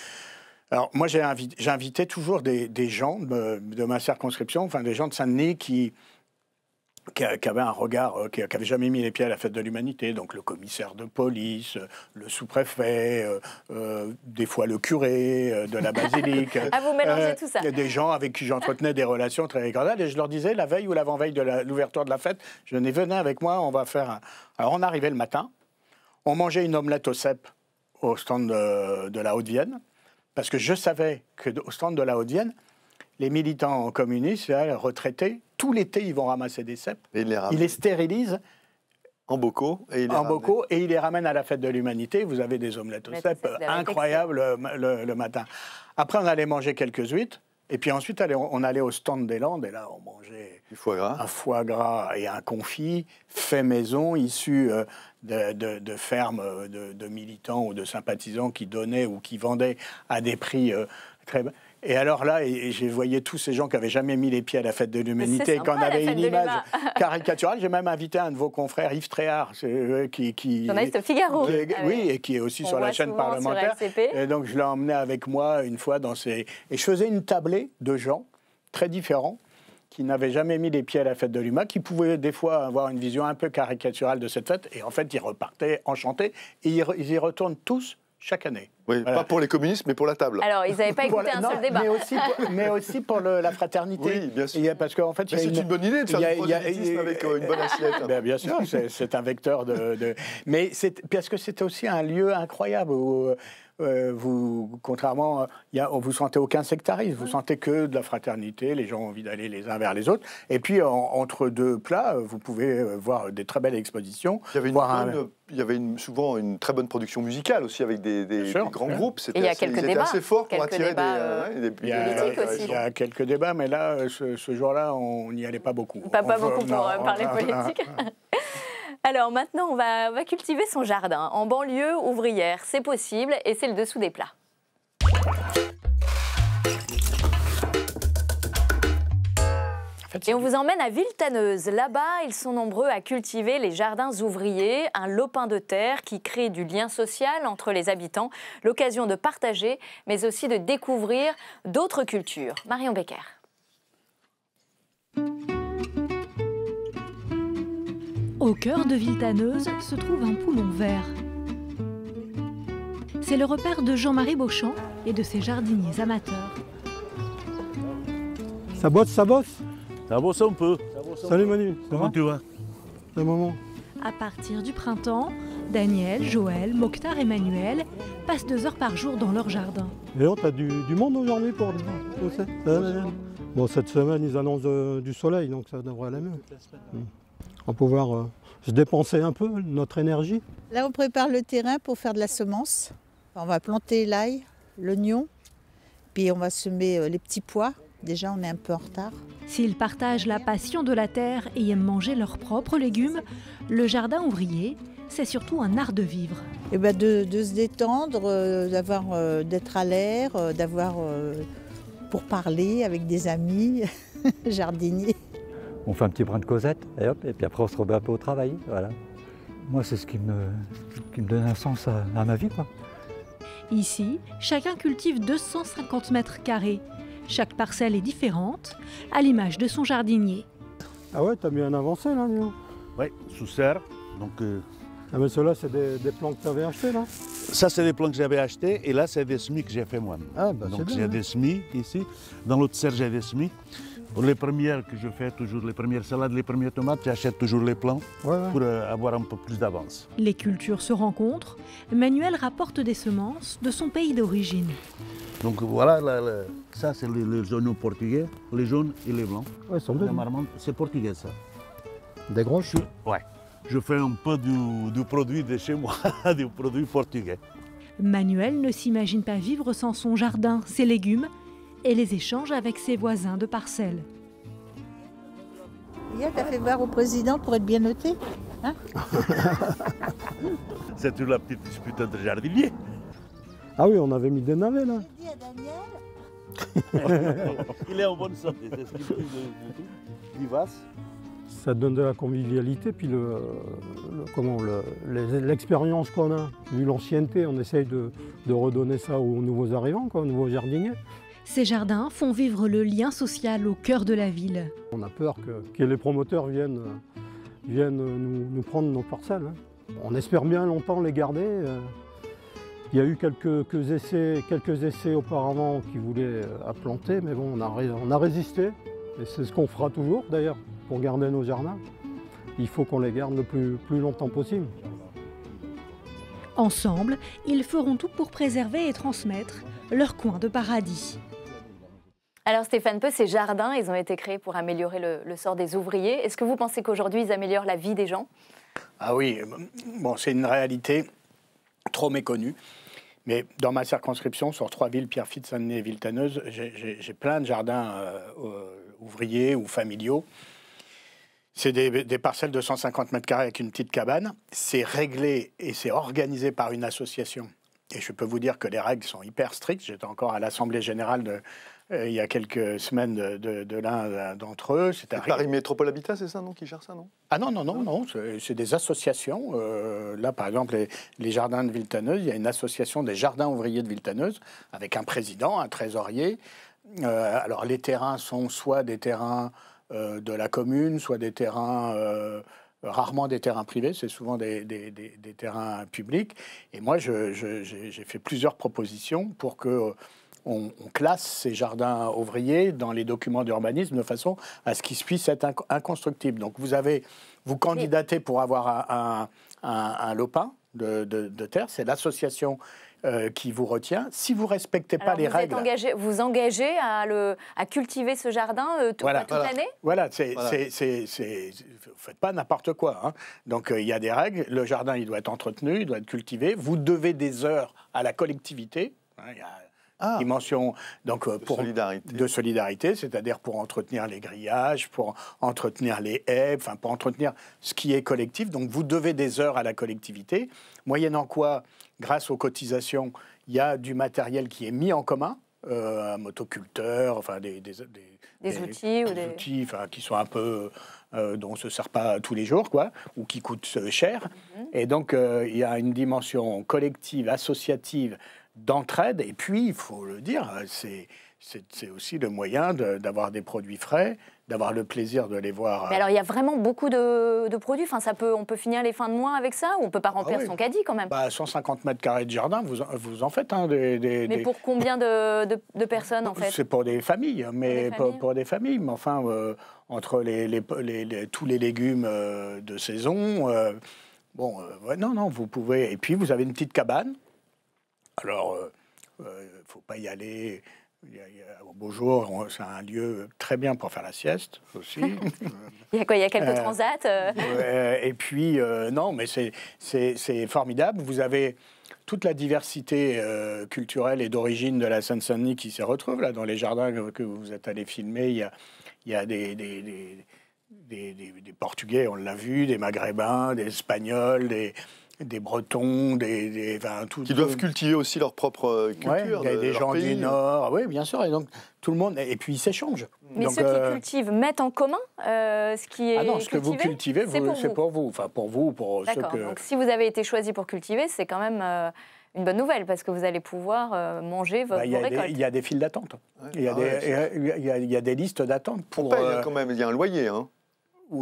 Alors, moi, j'ai invité, toujours des, des gens de, de, ma circonscription, enfin des gens de Saint-Denis qui, qui, avait un regard, euh, qui n'avait jamais mis les pieds à la fête de l'humanité, donc le commissaire de police, euh, le sous-préfet, euh, des fois le curé de la basilique. à vous mélanger tout ça. Des gens avec qui j'entretenais des relations très grandes. Et je leur disais, la veille ou l'avant-veille de l'ouverture de la fête, je venais, venez avec moi, on va faire un... Alors on arrivait le matin, on mangeait une omelette au cèpe au stand de, de la Haute-Vienne, parce que je savais qu'au stand de la Haute-Vienne, les militants communistes, hein, les retraités, tout l'été, ils vont ramasser des cèpes. ils les, stérilisent. En bocaux. Et il les en bocaux, et il les ramène à la fête de l'humanité. Vous avez des omelettes aux cèpes incroyables euh, le, matin. Après, on allait manger quelques huîtres. Et puis ensuite, on allait au stand des Landes et là, on mangeait du foie gras. un foie gras et un confit fait maison, issu euh, de, de fermes euh, de, de, militants ou de sympathisants qui donnaient ou qui vendaient à des prix très bas. Et alors là, et, tous ces gens qui n'avaient jamais mis les pieds à la fête de l'humanité, qui en avaient une image caricaturale. J'ai même invité un de vos confrères, Yves Tréhard, euh, euh, qui, est, ah oui. et qui est aussi sur la chaîne parlementaire. Et donc je l'ai emmené avec moi une fois dans ces. Et je faisais une tablée de gens très différents qui n'avaient jamais mis les pieds à la fête de l'Humanité, qui pouvaient des fois avoir une vision un peu caricaturale de cette fête, et en fait, ils repartaient enchantés, et ils y retournent tous chaque année. Oui, pas pour les communistes, mais pour la table. Alors, ils n'avaient pas écouté un seul débat. Mais aussi pour, la fraternité. Oui, bien sûr. Parce parce en fait, c'est une, bonne idée de faire du a, avec euh, une bonne assiette. Ben, bien sûr, c'est un vecteur de. de... Mais parce que c'était aussi un lieu incroyable où euh, vous, contrairement, euh, y a, vous sentez aucun sectarisme, vous sentez que de la fraternité, les gens ont envie d'aller les uns vers les autres. Et puis, entre deux plats, euh, vous pouvez voir des très belles expositions. Il y avait, une souvent une très bonne production musicale aussi avec des, grands groupes. C'était assez, a débats, débats, Il y, a quelques débats, mais là, ce, jour-là, on n'y allait pas beaucoup. Pas, beaucoup pour parler politique. Alors maintenant, on va, cultiver son jardin en banlieue ouvrière. C'est possible et c'est le dessous des plats. Et on vous emmène à Villetaneuse. Là-bas, ils sont nombreux à cultiver les jardins ouvriers, un lopin de terre qui crée du lien social entre les habitants, l'occasion de partager, mais aussi de découvrir d'autres cultures. Marion Becker. Au cœur de Villetaneuse se trouve un poulon vert. C'est le repère de Jean-Marie Beauchamp et de ses jardiniers amateurs. Ça bosse, ça bosse Ça bosse un peu. Salut Manu, comment tu vas C'est moment. À partir du printemps, Daniel, Joël, Mokhtar et Manuel passent deux heures par jour dans leur jardin. Et on t'as du, monde aujourd'hui pour hein Bon, cette semaine, ils annoncent euh, du soleil, donc ça devrait aller mieux. Hmm on va pouvoir euh, se dépenser un peu notre énergie. Là, on prépare le terrain pour faire de la semence. On va planter l'ail, l'oignon, puis on va semer euh, les petits pois. Déjà, on est un peu en retard. S'ils partagent la passion de la terre et aiment manger leurs propres légumes, le jardin ouvrier, c'est surtout un art de vivre. Eh ben de, se détendre, euh, d'avoir, d'être à l'air, d'avoir pour parler avec des amis jardiniers on fait un petit brin de causette, et hop, et puis après on se remet un peu au travail. Voilà. Moi, c'est ce qui me, me, donne un sens à, ma vie. Quoi. Ici, chacun cultive 250 mètres carrés. Chaque parcelle est différente, à l'image de son jardinier. Ah ouais, t'as un avancé là, Nino Oui, sous serre. Donc, euh, Ah mais ceux-là, c'est des, plants que tu achetés là Ça, c'est des plants que j'avais achetés et là, c'est des semis que j'ai fait moi-même. Ah, bah, donc j'ai des hein. semis ici. Dans l'autre serre, j'ai des semis. Les premières que je fais, toujours les premières salades, les premières tomates, j'achète toujours les plants pour euh, avoir un peu plus d'avance. Les cultures se rencontrent. Manuel rapporte des semences de son pays d'origine. Donc voilà, ça c'est les, les, portugais, les jaunes et les blancs. Ouais, sont La marmande, c'est portugais ça. Des grosses choux. Ouais. Je fais un peu du produit de chez moi, du produit portugais. Manuel ne s'imagine pas vivre sans son jardin, ses légumes, et les échanges avec ses voisins de parcelle. Hier, t'as fait voir au président pour être bien noté hein C'est toujours la petite dispute entre jardiniers. Ah oui, on avait mis des navets là. Il est en bonne santé, c'est ce qu'il vivace. Ça donne de la convivialité, puis le, l'expérience qu'on a, vu l'ancienneté, on essaye de, redonner ça aux nouveaux arrivants, aux nouveaux jardiniers. Ces jardins font vivre le lien social au cœur de la ville. On a peur que, les promoteurs viennent, nous, prendre nos parcelles. Hein. On espère bien longtemps les garder. Euh. Il y a eu quelques, essais, quelques essais auparavant qui voulaient euh, planter, mais bon, on a, résisté. Et c'est ce qu'on fera toujours d'ailleurs pour garder nos jardins. Il faut qu'on les garde le plus longtemps possible. Ensemble, ils feront tout pour préserver et transmettre leur coin de paradis. Alors Stéphane Peu, ces jardins, ils ont été créés pour améliorer le, sort des ouvriers. Est-ce que vous pensez qu'aujourd'hui, ils améliorent la vie des gens Ah oui, euh, bon, c'est une réalité trop méconnue. Mais dans ma circonscription, sur trois villes, pierre Saint-Denis et ville j'ai plein de jardins euh, euh, ouvriers ou familiaux. C'est des, des, parcelles de 150 mètres carrés avec une petite cabane. C'est réglé et c'est organisé par une association. Et je peux vous dire que les règles sont hyper strictes. J'étais encore à l'Assemblée générale de, euh, il y a quelques semaines de, l'un euh, d'entre eux. C'est Paris Métropole Habitat, c'est ça, non, qui gère ça, non Ah non, non, non, non, c'est des associations. Euh, là, par exemple, les, jardins de Viltaneuse, il y a une association des jardins ouvriers de Viltaneuse avec un président, un trésorier. alors, les terrains sont soit des terrains de la commune, soit des terrains rarement des terrains privés, c'est souvent des, des, terrains publics. Et moi, j'ai fait plusieurs propositions pour que on, classe ces jardins ouvriers dans les documents d'urbanisme de façon à ce qu'ils puissent être inconstructibles. Donc vous avez, vous candidatez pour avoir un, lopin de, terre, c'est l'association euh, qui vous retient. Si vous respectez pas les règles, Vous vous engagez à, cultiver ce jardin euh, toute l'année. Voilà, c'est, faites pas n'importe quoi. Hein. Donc euh, il y a des règles. Le jardin, il doit être entretenu, il doit être cultivé. Vous devez des heures à la collectivité. Hein, ah. dimension donc, euh, de pour, solidarité. c'est-à-dire pour entretenir les grillages, pour entretenir les haies, enfin pour entretenir ce qui est collectif. Donc vous devez des heures à la collectivité, moyennant quoi, grâce aux cotisations, il y a du matériel qui est mis en commun. Euh, un motoculteur, enfin des, des, des, des outils, enfin, qui sont un peu euh, dont on se sert pas tous les jours, quoi, ou qui coûtent cher. Mhm. Et donc il y a une dimension collective, associative, d'entraide. Et puis, il faut le dire, c'est c'est aussi le moyen d'avoir des produits frais, d'avoir le plaisir de les voir. Euh, mais alors, il y a vraiment beaucoup de, produits. Enfin, ça peut, on peut finir les fins de mois avec ça ou on peut pas ah remplir son caddie quand même 150 bah, mètres carrés de jardin, vous, vous en faites. Hein, des, mais pour combien de, de personnes, en fait C'est pour des familles, hein, mais pour des familles, mais enfin, euh, entre les, tous les légumes euh, de saison... bon, non, non, vous pouvez. Et puis, vous avez une petite cabane alors, il euh, ne euh, faut pas y aller. Il au beau jour, c'est un lieu très bien pour faire la sieste aussi. il y a quoi Il a quelques euh, transats Et puis, non, mais c'est formidable. Vous avez toute la diversité culturelle et d'origine de la Seine-Saint-Denis qui se retrouve là dans les jardins que vous êtes allés filmer. Il y a, il des, des, des Portugais, on l'a vu, des Maghrébins, des Espagnols, des des Bretons, des, des qui doivent cultiver aussi leur propre euh, culture, des, gens du Nord, ah oui, bien sûr. Et donc tout le monde, et puis ils s'échangent. Mais ceux qui euh, cultivent mettent en commun euh, ce qui est ah non, ce que vous cultivez, c'est pour, vous, enfin pour vous, pour ceux Donc si vous avez été choisi pour cultiver, c'est quand même. une bonne nouvelle parce que vous allez pouvoir manger votre bah, Il y a des files d'attente. Ah il y, a des listes d'attente pour. On quand même, il y a un loyer. Hein.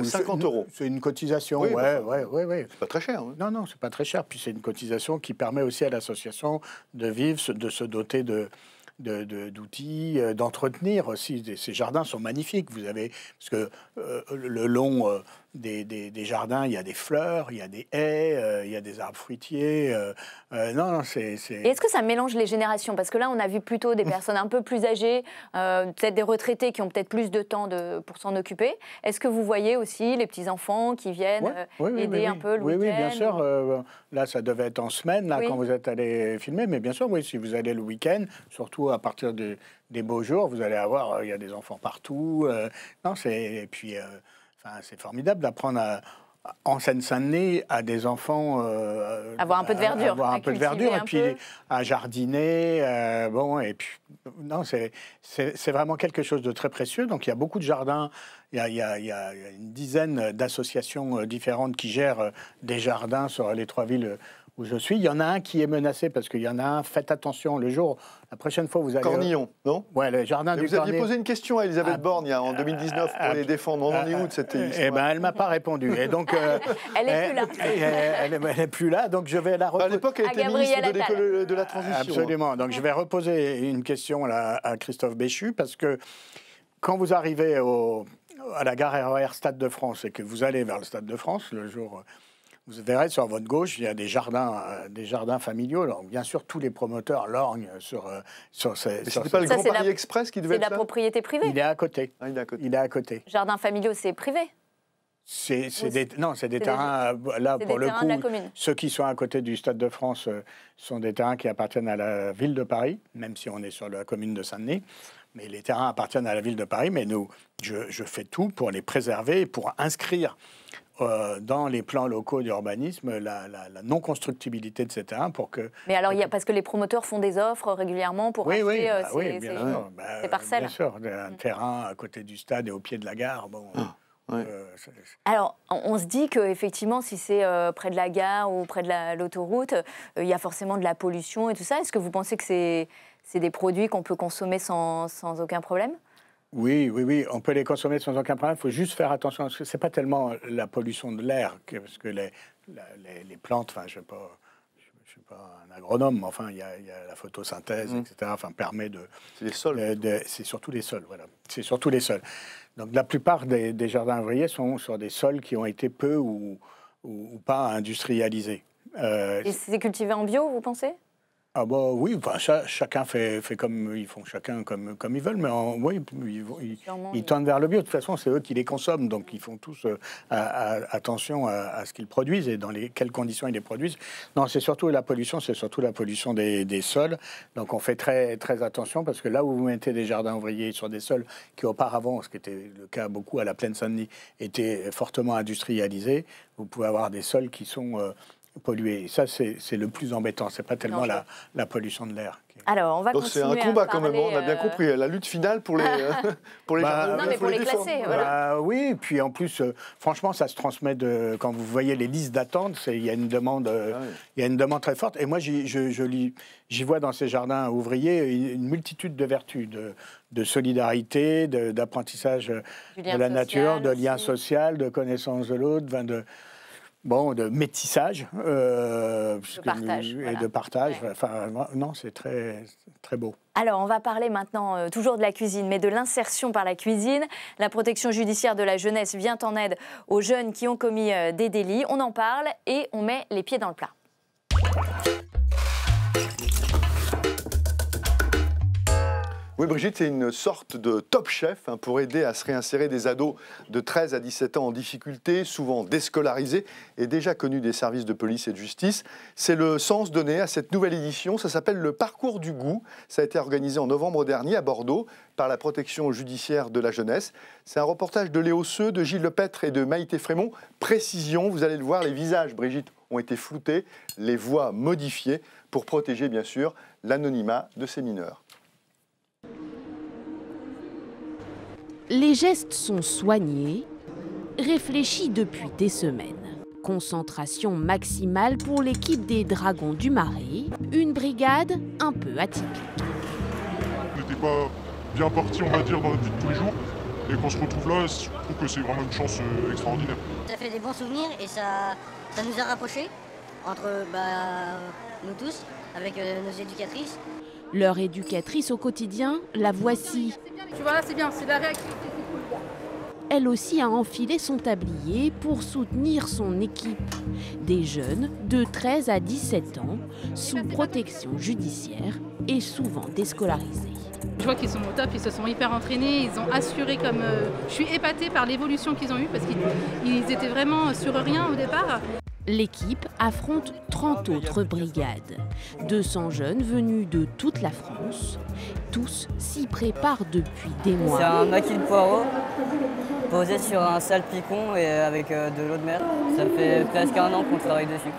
50 euros. C'est une cotisation, oui, bah, ouais, ouais, ouais, C'est pas très cher. Hein. Non, non, c'est pas très cher. Puis c'est une cotisation qui permet aussi à l'association de vivre, de se doter de d'outils, euh, d'entretenir aussi. Ces jardins sont magnifiques. Vous avez, parce que euh, le long, euh, des, des, jardins, il y a des fleurs, il y a des haies, euh, il y a des arbres fruitiers. Euh, euh, non, non, c'est. Est... Est-ce que ça mélange les générations Parce que là, on a vu plutôt des personnes un peu plus âgées, peut-être des retraités qui ont peut-être plus de temps de, pour s'en occuper. Est-ce que vous voyez aussi les petits enfants qui viennent aider un peu le week Oui, oui, bien sûr. là, ça devait être en semaine, là, quand vous êtes allé filmer. Mais bien sûr, oui, si vous allez le week-end, surtout à partir des beaux jours, vous allez avoir, il y a des enfants partout. non, c'est et puis c'est formidable d'apprendre à, en Seine-Saint-Denis à des enfants euh, avoir un peu de verdure, avoir un peu de verdure et puis à jardiner. Euh, bon et puis non, c'est vraiment quelque chose de très précieux. Donc il y a beaucoup de jardins. Il il y a, il y a une dizaine d'associations euh, différentes qui gèrent des jardins sur les trois villes où je suis. Il y en a un qui est menacé parce qu'il y en a un. Faites attention le jour, la prochaine fois, vous allez. Cornillon, euh, non Ouais, le jardin Vous aviez posé une question à Elisabeth ah, Borne en 2019 ah, pour les ah, défendre. On en est où Eh ben, elle m'a pas répondu. Et donc, euh, elle est plus là. Eh, eh, elle, n'est plus là, donc je vais la bah, reposer. à l'époque, elle était euh, de, la transition. Absolument. Donc je vais reposer une question à Christophe Béchu parce que quand vous arrivez à la gare RER e Stade de France et que vous allez vers le Stade de France le jour vous verrez sur votre gauche, il y a des jardins, euh, des jardins familiaux. bien sûr, tous les promoteurs lorgnent sur, euh, sur ces. pas le Grand Paris Express qui devait être. C'est la propriété privée. Ah, il est à côté. il est à côté. Jardins familiaux, c'est privé. C'est non, c'est des terrains, euh, là, pour le coup, ceux qui sont à côté du Stade de France sont des terrains qui appartiennent à la ville de Paris, même si on est sur la commune de Saint-Denis. Mais les terrains appartiennent à la ville de Paris, mais nous, je, je fais tout pour les préserver pour inscrire euh, dans les plans locaux d'urbanisme la, non-constructibilité de ces terrains pour que. Mais alors, il y a, parce que les promoteurs font des offres régulièrement pour acheter euh, bah ces, oui, bien, ces, bah, parcelles. sûr, un mm. terrain à côté du stade et au pied de la gare. Bon, ah, euh, Alors, on, se dit qu'effectivement, si c'est près de la gare ou près de l'autoroute, il y a forcément de la pollution et tout ça. Est-ce que vous pensez que c'est des produits qu'on peut consommer sans, sans aucun problème oui, oui, oui, on peut les consommer sans aucun problème. Il faut juste faire attention. Ce n'est pas tellement la pollution de l'air, parce que les, les, plantes, enfin, je ne suis pas un agronome, mais enfin, il y, a la photosynthèse, mm. etc. Enfin, permet de. C'est c'est surtout les sols, voilà. C'est surtout les sols. Donc, la plupart des, jardins ouvriers sont sur des sols qui ont été peu ou, ou, pas industrialisés. Euh, et c'est cultivé en bio, vous pensez ah bah oui, chacun fait, fait comme ils font chacun comme, comme ils veulent, mais en, oui, ils, ils, tendent vers le bio. De toute façon, c'est eux qui les consomment, donc ils font tous euh, attention à, ce qu'ils produisent et dans les, quelles conditions ils les produisent. Non, c'est surtout la pollution, c'est surtout la pollution des, des, sols. Donc on fait très très attention parce que là où vous mettez des jardins ouvriers sur des sols qui auparavant, ce qui était le cas beaucoup à la plaine Saint-Denis, étaient fortement industrialisés, vous pouvez avoir des sols qui sont euh, polluer. ça, c'est le plus embêtant. C'est pas tellement la, la, pollution de l'air. Alors, on va Donc c'est un combat quand même, hein. on a bien euh, compris. La lutte finale pour les, euh, pour les bah, mais pour les, classer, voilà. Bah, oui, puis en plus, euh, franchement, ça se transmet de... Quand vous voyez les listes d'attente, il y, a une demande, ah il y a une demande très forte. Et moi, j'y vois dans ces jardins ouvriers une, multitude de vertus, de, de solidarité, d'apprentissage de, la nature, de lien sociaux, social, de connaissance de l'autre, de bon, de métissage euh, et de partage. Enfin, non, c'est très, très beau. Alors, on va parler maintenant euh, toujours de la cuisine, mais de l'insertion par la cuisine. La protection judiciaire de la jeunesse vient en aide aux jeunes qui ont commis euh, des délits. On en parle et on met les pieds dans le plat. Oui, Brigitte, c'est une sorte de top chef hein, pour aider à se réinsérer des ados de 13 à 17 ans en difficulté, souvent déscolarisés et déjà connus des services de police et de justice. C'est le sens donné à cette nouvelle édition. Ça s'appelle le Parcours du goût. Ça a été organisé en novembre dernier à Bordeaux par la protection judiciaire de la jeunesse. C'est un reportage de Léo Seux, de Gilles Lepêtre et de Maïté Frémont. Précision, vous allez le voir, les visages, Brigitte, ont été floutés, les voix modifiées pour protéger, bien sûr, l'anonymat de ces mineurs. Les gestes sont soignés, réfléchis depuis des semaines. Concentration maximale pour l'équipe des Dragons du Marais, une brigade un peu atypique. On n'était pas bien parti, on va dire, dans la vie de tous les jours, et qu'on se retrouve là, je trouve que c'est vraiment une chance euh, extraordinaire. Ça fait des bons souvenirs et ça, ça nous a rapprochés entre bah, nous tous, avec euh, nos éducatrices, leur éducatrice au quotidien, la voici. Tu vois, c'est bien, elle aussi a enfilé son tablier pour soutenir son équipe. Des jeunes de 13 à 17 ans, sous protection judiciaire et souvent déscolarisés. Je vois qu'ils sont au top, ils se sont hyper entraînés, ils ont assuré comme... Euh, je suis épatée par l'évolution qu'ils ont eue parce qu'ils étaient vraiment sur rien au départ. L'équipe affronte 30 autres brigades, 200 jeunes venus de toute la France. Tous s'y préparent depuis des mois. C'est un maquis poireau posé sur un picon et avec euh, de l'eau de mer. Ça fait presque un an qu'on travaille dessus.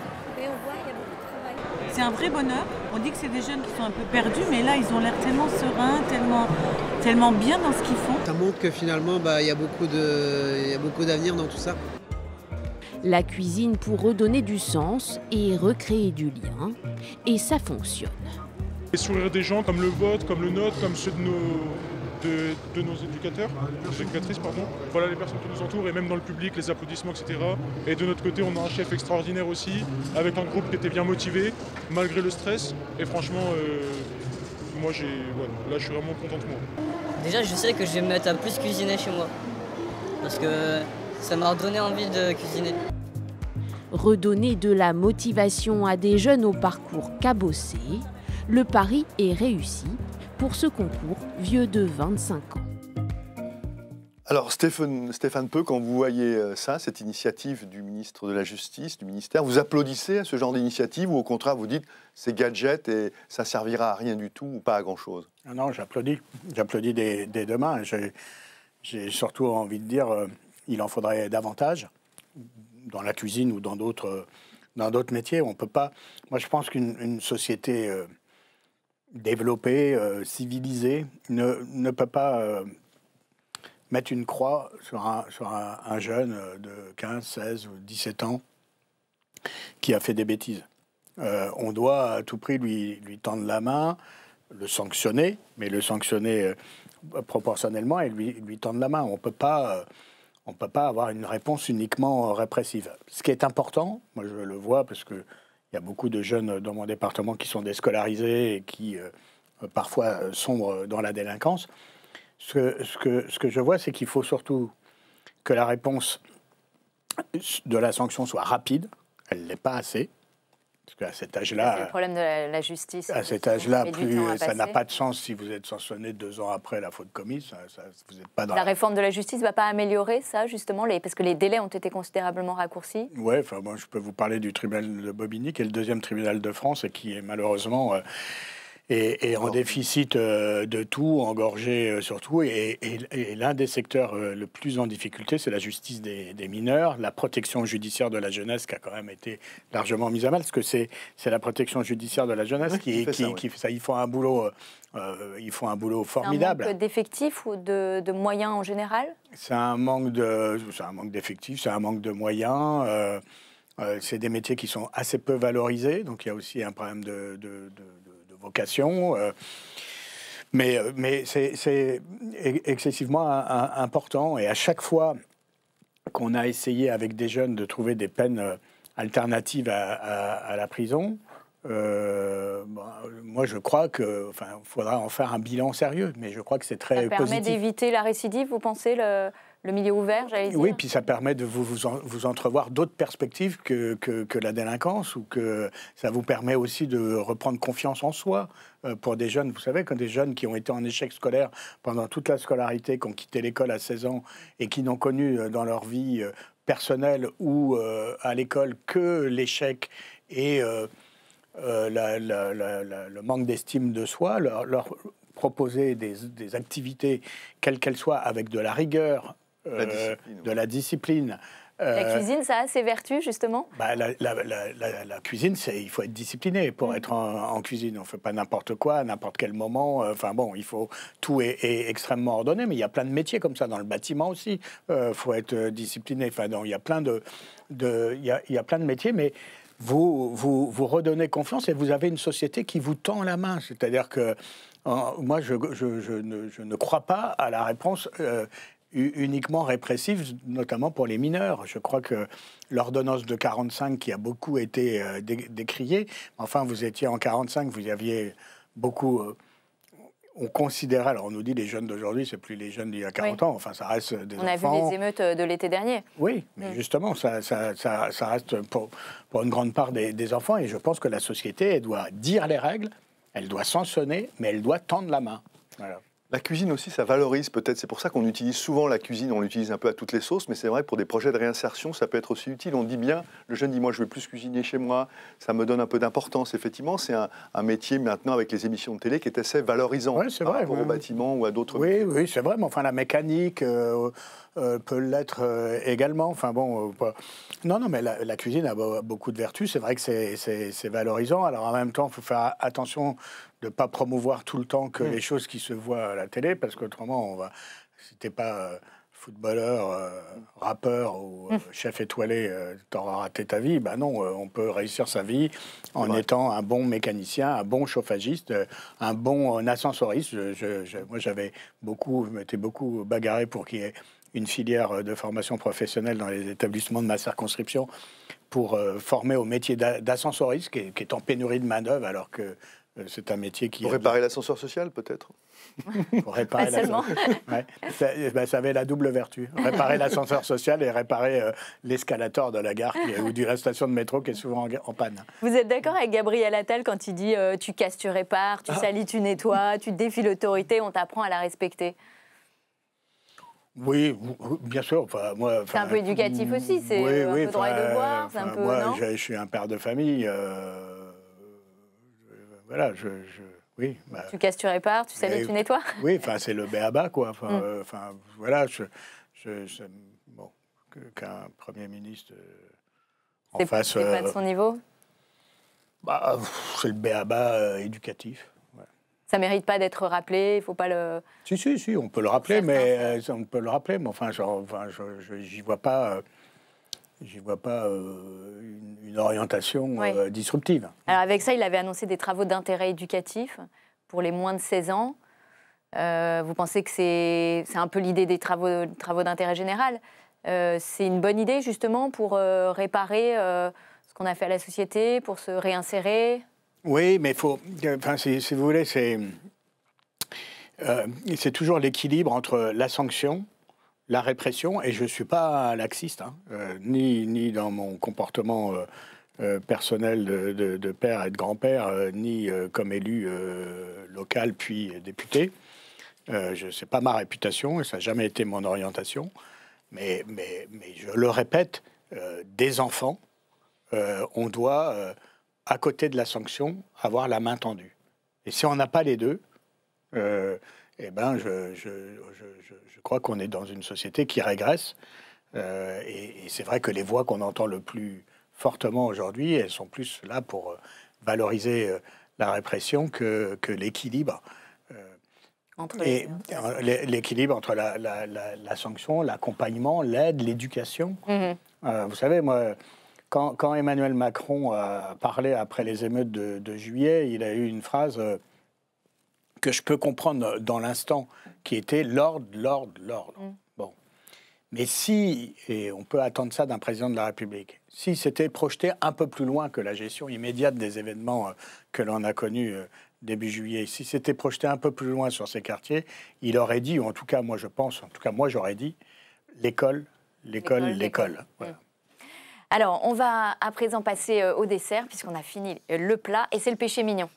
C'est un vrai bonheur. On dit que c'est des jeunes qui sont un peu perdus, mais là, ils ont l'air tellement sereins, tellement, tellement bien dans ce qu'ils font. Ça montre que finalement, bah, il y a beaucoup d'avenir dans tout ça. La cuisine pour redonner du sens et recréer du lien. Et ça fonctionne. Les sourires des gens comme le vote, comme le nôtre, comme ceux de nos, de, nos éducateurs, éducatrices, pardon. Voilà les personnes qui nous entourent et même dans le public, les applaudissements, etc. Et de notre côté, on a un chef extraordinaire aussi, avec un groupe qui était bien motivé, malgré le stress. Et franchement, euh, moi, j'ai, là, je suis vraiment content de moi. Déjà, je sais que je vais me mettre à plus cuisiner chez moi. Parce que ça m'a redonné envie de cuisiner. Redonner de la motivation à des jeunes au parcours cabossé, le pari est réussi pour ce concours vieux de 25 ans. Alors Stéphane, Stéphane Peu, quand vous voyez euh, ça, cette initiative du ministre de la Justice, du ministère, vous applaudissez à ce genre d'initiative ou au contraire vous dites c'est gadget et ça servira à rien du tout ou pas à grand-chose ah Non, j'applaudis. J'applaudis dès, demain. J'ai surtout envie de dire qu'il euh, il en faudrait davantage dans la cuisine ou dans d'autres euh, dans d'autres métiers. On peut pas. Moi, je pense qu'une société euh, développée, euh, civilisée, ne, ne, peut pas mettre une croix sur un, sur un, jeune de 15, 16 ou 17 ans qui a fait des bêtises. on doit à tout prix lui, lui tendre la main, le sanctionner, mais le sanctionner proportionnellement et lui, lui tendre la main. On ne peut pas on ne peut pas avoir une réponse uniquement euh, répressive. Ce qui est important, moi je le vois parce qu'il y a beaucoup de jeunes dans mon département qui sont déscolarisés et qui euh, euh, parfois sombrent dans la délinquance. Ce, que, ce que je vois, c'est qu'il faut surtout que la réponse de la sanction soit rapide. Elle n'est pas assez. Parce cet âge-là. de la, justice. À cet âge-là, plus, ça n'a pas de sens si vous êtes sanctionné deux ans après la faute commise. la, réforme de la justice ne va pas améliorer ça, justement, parce que les délais ont été considérablement raccourcis. Oui, enfin, moi, je peux vous parler du tribunal de Bobigny, qui est le deuxième tribunal de France et qui est malheureusement. Euh, et, en déficit euh, de tout, engorgé euh, surtout. Et, l'un des secteurs euh, le plus en difficulté, c'est la justice des, mineurs, la protection judiciaire de la jeunesse qui a quand même été largement mise à mal, parce que c'est la protection judiciaire de la jeunesse qui, qui, fait ça, Ils font un boulot, formidable. ils font un boulot formidable. manque d'effectifs ou de, de, moyens en général C'est un manque d'effectifs, c'est un manque de moyens. c'est des métiers qui sont assez peu valorisés, donc il y a aussi un problème de euh, mais, euh, mais c'est excessivement important. Et à chaque fois qu'on a essayé avec des jeunes de trouver des peines euh, alternatives à, la prison, bah, moi, je crois que, enfin, faudra en faire un bilan sérieux, mais je crois que c'est très Ça permet d'éviter la récidive, vous pensez le, le milieu ouvert, j'allais dire. Oui, puis ça permet de vous, vous, entrevoir d'autres perspectives que, que, la délinquance ou que ça vous permet aussi de reprendre confiance en soi euh, pour des jeunes. Vous savez, quand des jeunes qui ont été en échec scolaire pendant toute la scolarité, qui ont quitté l'école à 16 ans et qui n'ont connu euh, dans leur vie euh, personnelle ou à l'école que l'échec et le manque d'estime de soi, leur, proposer des, des activités, quelles qu'elles soient, avec de la rigueur, euh, de la discipline. la euh, cuisine, ça a ses vertus, justement bah, la, cuisine, c'est, il faut être discipliné pour mm. être en, cuisine. On ne fait pas n'importe quoi, à n'importe quel moment. Euh, enfin bon, il faut. Tout est, extrêmement ordonné, mais il y a plein de métiers comme ça. Dans le bâtiment aussi, il faut être discipliné. Enfin, non, il y a plein de, il, y a, plein de métiers, mais vous, vous, redonnez confiance et vous avez une société qui vous tend la main. C'est-à-dire que moi, je, ne, crois pas à la réponse uniquement répressif, notamment pour les mineurs. Je crois que l'ordonnance de 45 qui a beaucoup été euh, décriée, enfin vous étiez en 45, vous aviez beaucoup... Euh, on considérait, alors on nous dit les jeunes d'aujourd'hui, c'est plus les jeunes d'il y a 40 ans, enfin ça reste des on enfants. On a vu les émeutes euh, de l'été dernier. Oui, mais mm. justement, ça, reste pour, pour, une grande part des, enfants et je pense que la société, elle doit dire les règles, elle doit sanctionner, mais elle doit tendre la main. Voilà. La cuisine aussi, ça valorise peut-être. C'est pour ça qu'on utilise souvent la cuisine, on l'utilise un peu à toutes les sauces, mais c'est vrai, pour des projets de réinsertion, ça peut être aussi utile. On dit bien, le jeune dit, moi, je veux plus cuisiner chez moi, ça me donne un peu d'importance. Effectivement, c'est un, métier maintenant avec les émissions de télé qui est assez valorisant pour le bâtiment ou à d'autres. Oui, oui, c'est vrai, mais enfin, la mécanique, euh, euh, peut l'être euh, également. Enfin bon, euh, non, non, mais la, cuisine a beaucoup de vertus. C'est vrai que c'est valorisant. Alors en même temps, il faut faire attention de ne pas promouvoir tout le temps que mmh. les choses qui se voient à la télé, parce qu'autrement, on va. Si pas footballeur, rappeur ou mmh. chef étoilé, tu t'auras raté ta vie. Ben non, on peut réussir sa vie en étant un bon mécanicien, un bon chauffagiste, un bon ascensoriste. moi, j'avais beaucoup, je m'étais beaucoup bagarré pour qu'il y ait une filière euh, de formation professionnelle dans les établissements de ma circonscription pour euh, former au métier d'ascensoriste, qui, est en pénurie de main-d'œuvre, alors que euh, c'est un métier qui. Pour réparer l'ascenseur social, peut-être Pour réparer l'ascenseur. Eh ben, ça, avait la double vertu. Réparer l'ascenseur social et réparer l'escalator de la gare ou de la station de métro qui est souvent en, panne. Vous êtes d'accord avec Gabriel Attal quand il dit tu casses, tu répares, tu ah. salis, tu nettoies, tu défies l'autorité, on t'apprend à la respecter oui, euh, bien sûr. Enfin, moi, c'est un peu éducatif aussi, c'est oui, euh, un peu droit et devoir. C'est un peu, moi, je, suis un père de famille. Euh, voilà, je. oui, bah. tu casses, tu répares, tu savais, tu nettoies. Oui, enfin, c'est le béaba, quoi. Mm. Enfin, voilà, je, bon, qu'un premier ministre en face. C'est pas de son niveau. Bah, c'est le béaba éducatif ça mérite pas d'être rappelé, il faut pas le. Si si si, on peut le rappeler, mais euh, on peut le rappeler, mais enfin, genre, enfin, je j'y vois pas. Euh, j'y vois pas euh, une, orientation disruptive. Alors avec ça, il avait annoncé des travaux d'intérêt éducatif pour les moins de 16 ans. vous pensez que c'est un peu l'idée des travaux travaux d'intérêt général C'est une bonne idée justement pour réparer ce qu'on a fait à la société, pour se réinsérer oui, mais faut, enfin, si, vous voulez, c'est euh, c'est toujours l'équilibre entre la sanction, la répression, et je ne suis pas laxiste, hein. euh, ni, ni dans mon comportement euh, personnel de, de, père et de grand-père, ni comme élu local puis député. je sais pas ma réputation, et ça n'a jamais été mon orientation, mais, mais, mais je le répète, des enfants, on doit à côté de la sanction, avoir la main tendue. Et si on n'a pas les deux, euh, eh ben je, crois qu'on est dans une société qui régresse. Euh, et, c'est vrai que les voix qu'on entend le plus fortement aujourd'hui, elles sont plus là pour euh, valoriser la répression que, que l'équilibre. Et l'équilibre entre la, sanction, l'accompagnement, l'aide, l'éducation. Mm-hmm. vous savez, moi, quand, Emmanuel Macron a euh, parlé après les émeutes de, juillet, il a eu une phrase euh, que je peux comprendre dans l'instant, qui était l'ordre, l'ordre, l'ordre. Mm. Bon. Mais si, et on peut attendre ça d'un président de la République, si c'était projeté un peu plus loin que la gestion immédiate des événements euh, que l'on a connus début juillet, si c'était projeté un peu plus loin sur ces quartiers, il aurait dit, ou en tout cas moi je pense, en tout cas moi j'aurais dit, l'école, l'école, l'école. Voilà. Mm. Alors, on va à présent passer euh, au dessert, puisqu'on a fini euh, le plat, et c'est le péché mignon.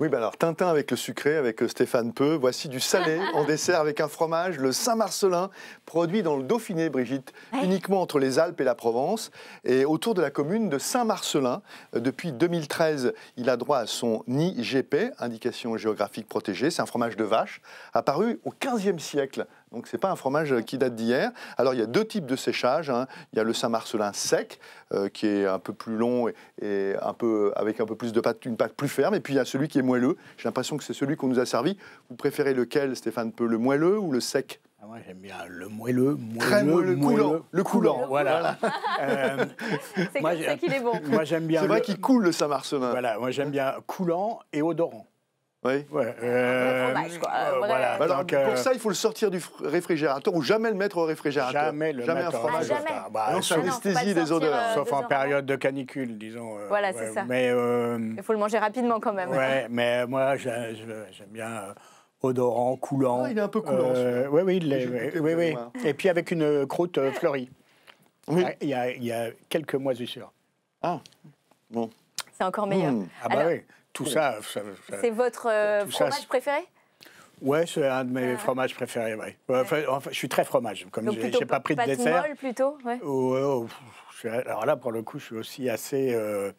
Oui, ben alors Tintin avec le sucré, avec euh, Stéphane Peu. Voici du salé en dessert avec un fromage, le Saint-Marcelin, produit dans le Dauphiné, Brigitte, uniquement entre les Alpes et la Provence, et autour de la commune de Saint-Marcelin. Depuis 2013, il a droit à son IGP, indication géographique protégée. C'est un fromage de vache, apparu au XVe siècle donc ce n'est pas un fromage qui date d'hier. Alors il y a deux types de séchage. Hein. Il y a le Saint-Marcelin sec, euh, qui est un peu plus long et, un peu, avec un peu plus de pâte, une pâte plus ferme. Et puis il y a celui qui est moelleux. J'ai l'impression que c'est celui qu'on nous a servi. Vous préférez lequel, Stéphane Peu, le moelleux ou le sec ah, moi j'aime bien le moelleux, moelleux, moelleux, moelleux, coulant, le coulant, voilà. Euh, c'est qu'il est bon. Moi j'aime bien. C'est vrai qu'il coule le Saint-Marcelin. Voilà, moi j'aime bien coulant et odorant. Oui. pour ça, il faut le sortir du réfrigérateur ou jamais le mettre au réfrigérateur. Jamais le jamais mettre au réfrigérateur. fromage. Ah, bah, ah euh, des odeurs. sauf en période de canicule, disons. Euh, voilà, c'est ça. Mais, euh, il faut le manger rapidement quand même. Oui. mais moi, j'aime bien odorant, coulant. Ah, il est un peu coulant. oui, oui, il Et puis avec une croûte fleurie. Oui. Il, y a, quelques moisissures. Ah, bon. C'est encore meilleur. Hmm. Ah bah oui c'est votre euh, fromage préféré Ouais, c'est un de mes ah. fromages préférés. je suis très fromage. Comme j'ai pas pris de dessert. plutôt. Ouais. Oh, oh, alors là, pour le coup, je suis aussi assez. Euh,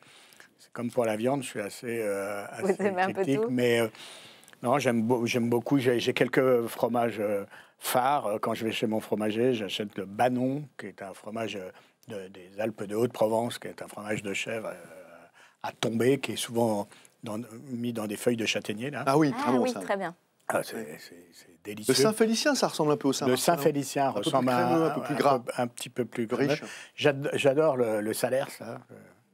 comme pour la viande, je suis assez, euh, assez Vous aimez un peu tout. mais non, j'aime j'aime beaucoup. J'ai quelques fromages phares. Quand je vais chez mon fromager, j'achète le Banon, qui est un fromage des Alpes de Haute-Provence, qui est un fromage de chèvre à tomber, qui est souvent mis dans des feuilles de châtaignier. Là. Ah oui, ah très bon ça. bien. Ah, c'est délicieux. Le Saint-Félicien, ça ressemble un peu au Saint-Martin. Le Saint-Félicien ressemble à un, peu plus gras. Un, petit peu plus riche. J'adore le, salaire, ça.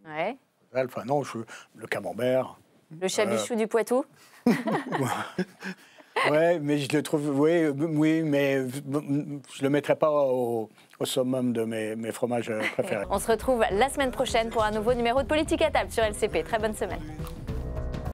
Ouais. Enfin, non, je, le camembert. Le chabichou du Poitou euh, Ouais, mais je le trouve. Oui, oui mais je le mettrai pas au, au summum de mes, mes fromages préférés. On se retrouve la semaine prochaine pour un nouveau numéro de Politique à table sur LCP. Très bonne semaine.